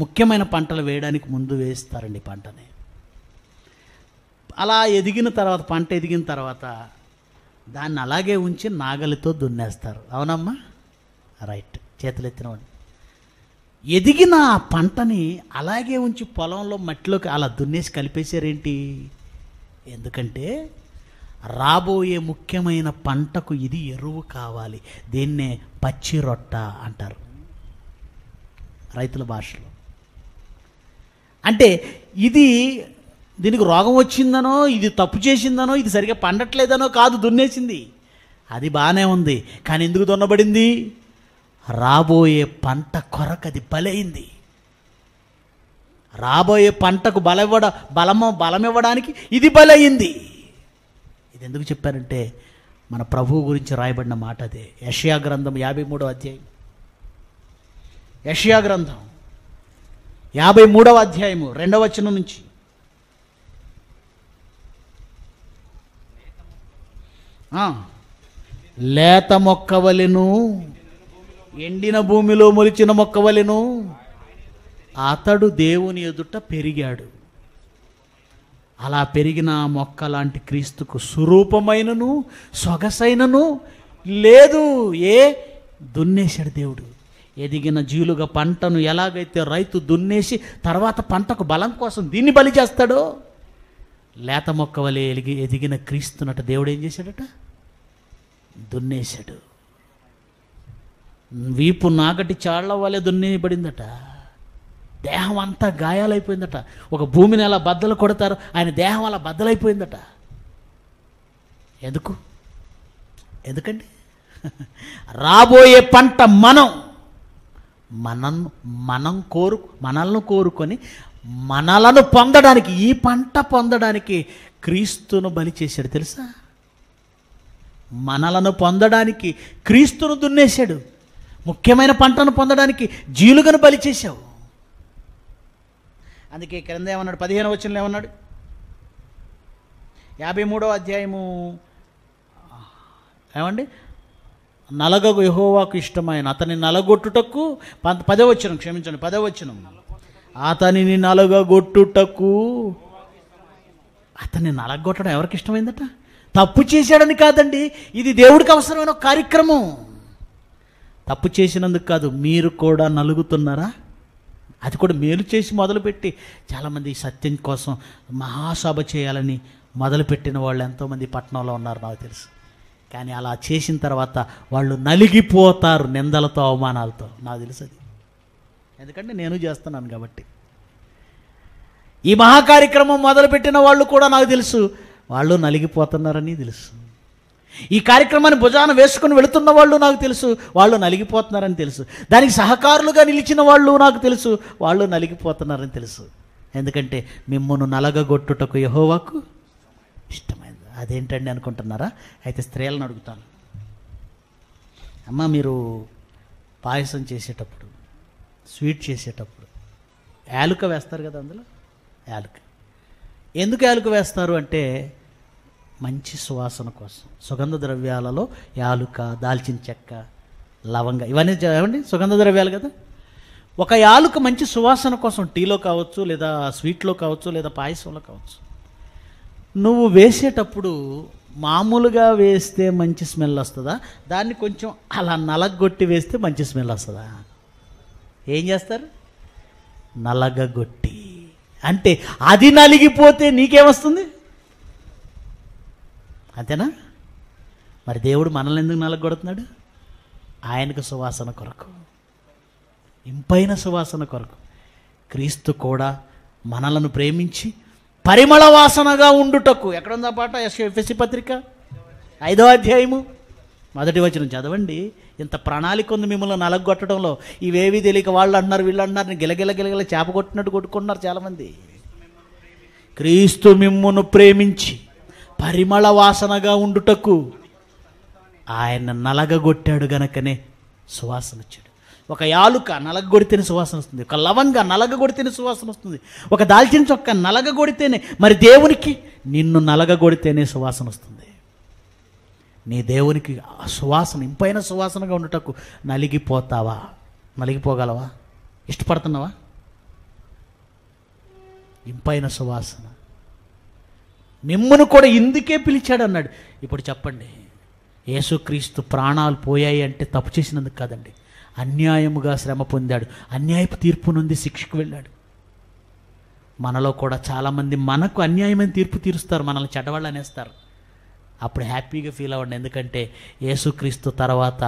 ముఖ్యమైన పంటలు వేయడానికి ముందు వేస్తారండి పంటని అలా ఎదిగిన తర్వాత పంట ఎదిగిన తర్వాత దాన్ని అలాగే ఉంచి నాగలితో దున్నేస్తారు అవునమ్మా రైట్ చేతులెత్తిన వాళ్ళు ఎదిగిన ఆ పంటని అలాగే ఉంచి పొలంలో మట్టిలోకి అలా దున్నేసి కలిపేశారేంటి ఎందుకంటే రాబోయే ముఖ్యమైన పంటకు ఇది ఎరువు కావాలి దీన్నే పచ్చి రొట్ట అంటారు రైతుల భాషలో అంటే ఇది దీనికి రోగం వచ్చిందనో ఇది తప్పు చేసిందనో ఇది సరిగా పండట్లేదనో కాదు దున్నేసింది అది బాగానే ఉంది కానీ ఎందుకు దున్నబడింది రాబోయే పంట కొరకు అది బలైంది రాబోయే పంటకు బలమివ్వడ బలం బలమివ్వడానికి ఇది బలయింది ఇది ఎందుకు చెప్పారంటే మన ప్రభువు గురించి రాయబడిన మాట అదే యషియా గ్రంథం యాభై మూడవ అధ్యాయం యషియా గ్రంథం యాభై మూడవ అధ్యాయము రెండవ వచనం నుంచి లేత మొక్క వలెను ఎండిన భూమిలో మొలిచిన మొక్క వలెను అతడు దేవుని ఎదుట పెరిగాడు అలా పెరిగిన మొక్క లాంటి క్రీస్తుకు సురూపమైనను సొగసైనను లేదు ఏ దున్నేశాడు దేవుడు ఎదిగిన జీలుగా పంటను ఎలాగైతే రైతు దున్నేసి తర్వాత పంటకు బలం కోసం దీన్ని బలి చేస్తాడో లేత మొక్క వలె ఎదిగిన క్రీస్తునట దేవుడు ఏం చేశాడట దున్నేశాడు వీపు నాగటి చాళ్ల వల్లే దున్నేయబడిందట దేహం అంతా గాయాలైపోయిందట ఒక భూమిని అలా బద్దలు కొడతారు ఆయన దేహం అలా బద్దలైపోయిందట ఎందుకు ఎందుకండి రాబోయే పంట మనం మనం మనం కోరు మనల్ని కోరుకొని మనలను పొందడానికి ఈ పంట పొందడానికి క్రీస్తును బలి చేశాడు తెలుసా మనలను పొందడానికి క్రీస్తును దున్నేశాడు ముఖ్యమైన పంటను పొందడానికి జీలుగను బలి చేశావు అందుకే క్రింద ఏమన్నాడు పదిహేను వచనంలో ఏమన్నాడు యాభై మూడవ అధ్యాయము ఏమండి నలగగు యహోవాకు ఇష్టమైన అతని నలగొట్టుటకు వచ్చిన క్షమించండి వచ్చిన అతనిని నలగొట్టుటకు అతన్ని నలగొట్టడం ఎవరికి ఇష్టమైందట తప్పు చేశాడని కాదండి ఇది దేవుడికి అవసరమైన కార్యక్రమం తప్పు చేసినందుకు కాదు మీరు కూడా నలుగుతున్నారా అది కూడా మేలు చేసి మొదలుపెట్టి చాలామంది సత్యం కోసం మహాసభ చేయాలని మొదలుపెట్టిన వాళ్ళు ఎంతోమంది పట్టణంలో ఉన్నారు నాకు తెలుసు కానీ అలా చేసిన తర్వాత వాళ్ళు నలిగిపోతారు నిందలతో అవమానాలతో నాకు తెలుసు అది ఎందుకంటే నేను చేస్తున్నాను కాబట్టి ఈ మహాకార్యక్రమం మొదలుపెట్టిన వాళ్ళు కూడా నాకు తెలుసు వాళ్ళు నలిగిపోతున్నారని తెలుసు ఈ కార్యక్రమాన్ని భుజాన వేసుకుని వెళుతున్న వాళ్ళు నాకు తెలుసు వాళ్ళు నలిగిపోతున్నారని తెలుసు దానికి సహకారులుగా నిలిచిన వాళ్ళు నాకు తెలుసు వాళ్ళు నలిగిపోతున్నారని తెలుసు ఎందుకంటే మిమ్మల్ని నలగగొట్టుటకు యహోవాకు ఇష్టమైంది అదేంటండి అనుకుంటున్నారా అయితే స్త్రీలను అడుగుతాను అమ్మ మీరు పాయసం చేసేటప్పుడు స్వీట్ చేసేటప్పుడు యాలుక వేస్తారు కదా అందులో యాలుక ఎందుకు యాలుక వేస్తారు అంటే మంచి సువాసన కోసం సుగంధ ద్రవ్యాలలో యాలుక దాల్చిన చెక్క లవంగ ఇవన్నీ ఏమండి సుగంధ ద్రవ్యాలు కదా ఒక యాలుక మంచి సువాసన కోసం టీలో కావచ్చు లేదా స్వీట్లో కావచ్చు లేదా పాయసంలో కావచ్చు నువ్వు వేసేటప్పుడు మామూలుగా వేస్తే మంచి స్మెల్ వస్తుందా దాన్ని కొంచెం అలా నలగొట్టి వేస్తే మంచి స్మెల్ వస్తుందా ఏం చేస్తారు నలగగొట్టి అంటే అది నలిగిపోతే నీకేమొస్తుంది అంతేనా మరి దేవుడు మనల్ని ఎందుకు నలగొడుతున్నాడు ఆయనకు సువాసన కొరకు ఇంపైన సువాసన కొరకు క్రీస్తు కూడా మనలను ప్రేమించి పరిమళ వాసనగా ఉండుటకు ఎక్కడుందా పాట ఎస్ఎఫ్ఎస్సి పత్రిక ఐదో అధ్యాయము మొదటి వచనం చదవండి ఇంత ప్రణాళిక ఉంది మిమ్మల్ని నలగొట్టడంలో ఇవేవి తెలియక వాళ్ళు అంటున్నారు వీళ్ళు అంటున్నారు గిలగిల గిలగిల చేప కొట్టినట్టు కొట్టుకుంటున్నారు చాలామంది క్రీస్తు మిమ్మును ప్రేమించి పరిమళ వాసనగా ఉండుటకు ఆయన నలగగొట్టాడు గనకనే సువాసన వచ్చాడు ఒక యాలుక నలగొడితేనే సువాసన వస్తుంది ఒక లవంగ నలగొడితేనే సువాసన వస్తుంది ఒక దాల్చిన చొక్క నలగొడితేనే మరి దేవునికి నిన్ను నలగొడితేనే సువాసన వస్తుంది నీ దేవునికి సువాసన ఇంపైన సువాసనగా ఉండటకు నలిగిపోతావా నలిగిపోగలవా ఇష్టపడుతున్నావా ఇంపైన సువాసన మిమ్మను కూడా ఇందుకే పిలిచాడు అన్నాడు ఇప్పుడు చెప్పండి యేసుక్రీస్తు ప్రాణాలు పోయాయి అంటే తప్పు చేసినందుకు కాదండి అన్యాయముగా శ్రమ పొందాడు అన్యాయపు తీర్పు నుండి శిక్షకు వెళ్ళాడు మనలో కూడా చాలామంది మనకు అన్యాయమైన తీర్పు తీరుస్తారు మనల్ని చెడవాళ్ళు అనేస్తారు అప్పుడు హ్యాపీగా ఫీల్ అవ్వండి ఎందుకంటే యేసుక్రీస్తు తర్వాత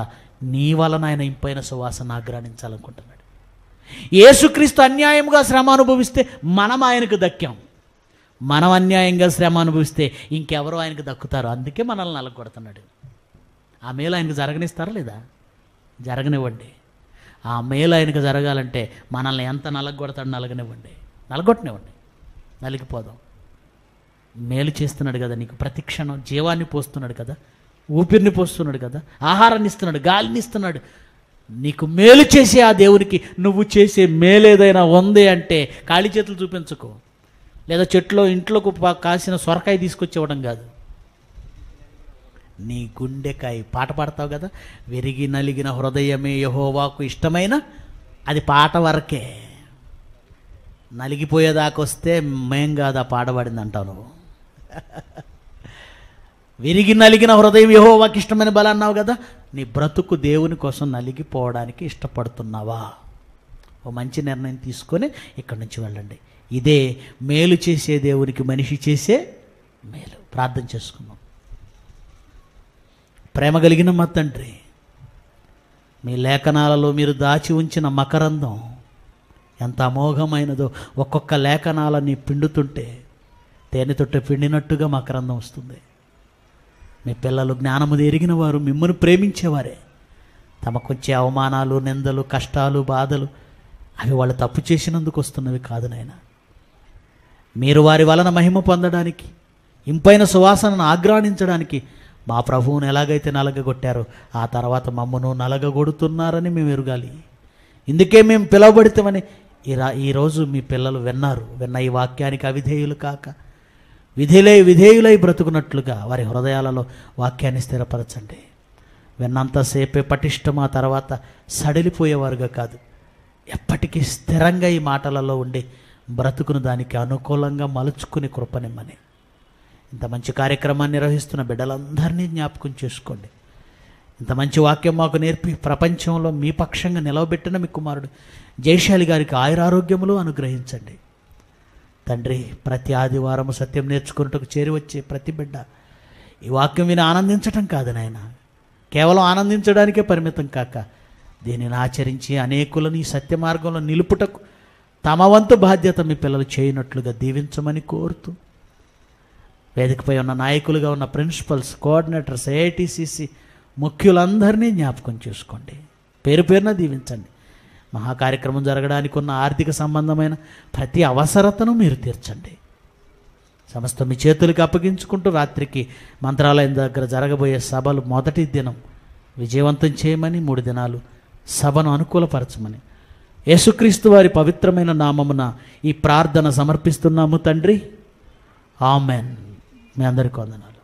నీ వలన ఆయన ఇంపైన సువాసన ఆగ్రహించాలనుకుంటున్నాడు ఏసుక్రీస్తు అన్యాయంగా శ్రమ అనుభవిస్తే మనం ఆయనకు దక్కాం మనం అన్యాయంగా శ్రమ అనుభవిస్తే ఇంకెవరో ఆయనకు దక్కుతారు అందుకే మనల్ని నలగొడుతున్నాడు ఆ మేలు ఆయనకు జరగనిస్తారా లేదా జరగనివ్వండి ఆ మేలు ఆయనకు జరగాలంటే మనల్ని ఎంత నలగొడతాడు నలగనివ్వండి నలగొట్టనివ్వండి నలిగిపోదాం మేలు చేస్తున్నాడు కదా నీకు ప్రతిక్షణం జీవాన్ని పోస్తున్నాడు కదా ఊపిరిని పోస్తున్నాడు కదా ఆహారాన్ని ఇస్తున్నాడు గాలిని ఇస్తున్నాడు నీకు మేలు చేసే ఆ దేవునికి నువ్వు చేసే మేలేదైనా ఉంది అంటే ఖాళీ చేతులు చూపించుకో లేదా చెట్లో ఇంట్లోకి కాసిన సొరకాయ తీసుకొచ్చేవడం కాదు నీ గుండెకాయ పాట పాడతావు కదా విరిగి నలిగిన హృదయమే యహోవాకు ఇష్టమైన అది పాట వరకే నలిగిపోయేదాకొస్తే మేం కాదు ఆ పాడబడింది అంటావు నువ్వు విరిగి నలిగిన హృదయం ఇష్టమైన బలం అన్నావు కదా నీ బ్రతుకు దేవుని కోసం నలిగిపోవడానికి ఇష్టపడుతున్నావా ఓ మంచి నిర్ణయం తీసుకొని ఇక్కడి నుంచి వెళ్ళండి ఇదే మేలు చేసే దేవునికి మనిషి చేసే మేలు ప్రార్థన చేసుకున్నాం ప్రేమ కలిగిన మా తండ్రి మీ లేఖనాలలో మీరు దాచి ఉంచిన మకరందం ఎంత అమోఘమైనదో ఒక్కొక్క లేఖనాలని పిండుతుంటే తేనె తొట్టె పిండినట్టుగా మా క్రందం వస్తుంది మీ పిల్లలు జ్ఞానము ఎరిగిన వారు మిమ్మల్ని ప్రేమించేవారే తమకొచ్చే అవమానాలు నిందలు కష్టాలు బాధలు అవి వాళ్ళు తప్పు చేసినందుకు వస్తున్నవి కాదు నాయన మీరు వారి వలన మహిమ పొందడానికి ఇంపైన సువాసనను ఆగ్రాణించడానికి మా ప్రభువును ఎలాగైతే నలగగొట్టారో ఆ తర్వాత మమ్మను నలగగొడుతున్నారని మేము ఎరగాలి ఇందుకే మేము పిలవబడితామని ఈ ఈరోజు మీ పిల్లలు విన్నారు విన్న ఈ వాక్యానికి అవిధేయులు కాక విధిలే విధేయులై బ్రతుకున్నట్లుగా వారి హృదయాలలో వాక్యాన్ని స్థిరపరచండి విన్నంతసేపే పటిష్టం ఆ తర్వాత సడిలిపోయేవారుగా కాదు ఎప్పటికీ స్థిరంగా ఈ మాటలలో ఉండి బ్రతుకును దానికి అనుకూలంగా మలుచుకుని కృపనిమ్మని ఇంత మంచి కార్యక్రమాన్ని నిర్వహిస్తున్న బిడ్డలందరినీ జ్ఞాపకం చేసుకోండి ఇంత మంచి వాక్యం మాకు నేర్పి ప్రపంచంలో మీ పక్షంగా నిలవబెట్టిన మీ కుమారుడు జయశాలి గారికి ఆయురారోగ్యములు అనుగ్రహించండి తండ్రి ప్రతి ఆదివారం సత్యం నేర్చుకున్నట్టుకు చేరివచ్చే ప్రతి బిడ్డ ఈ వాక్యం విని ఆనందించటం కాదు నాయన కేవలం ఆనందించడానికే పరిమితం కాక దీనిని ఆచరించి అనేకులను ఈ సత్య మార్గంలో నిలుపుటకు తమ వంతు బాధ్యత మీ పిల్లలు చేయనట్లుగా దీవించమని కోరుతూ వేదికపై ఉన్న నాయకులుగా ఉన్న ప్రిన్సిపల్స్ కోఆర్డినేటర్స్ ఏఐటీసీసీ ముఖ్యులందరినీ జ్ఞాపకం చేసుకోండి పేరు పేరున దీవించండి మహాకార్యక్రమం జరగడానికి ఉన్న ఆర్థిక సంబంధమైన ప్రతి అవసరతను మీరు తీర్చండి సమస్త మీ చేతులకు అప్పగించుకుంటూ రాత్రికి మంత్రాలయం దగ్గర జరగబోయే సభలు మొదటి దినం విజయవంతం చేయమని మూడు దినాలు సభను అనుకూలపరచమని యేసుక్రీస్తు వారి పవిత్రమైన నామమున ఈ ప్రార్థన సమర్పిస్తున్నాము తండ్రి ఆమెన్ మీ అందరికీ వందనాలు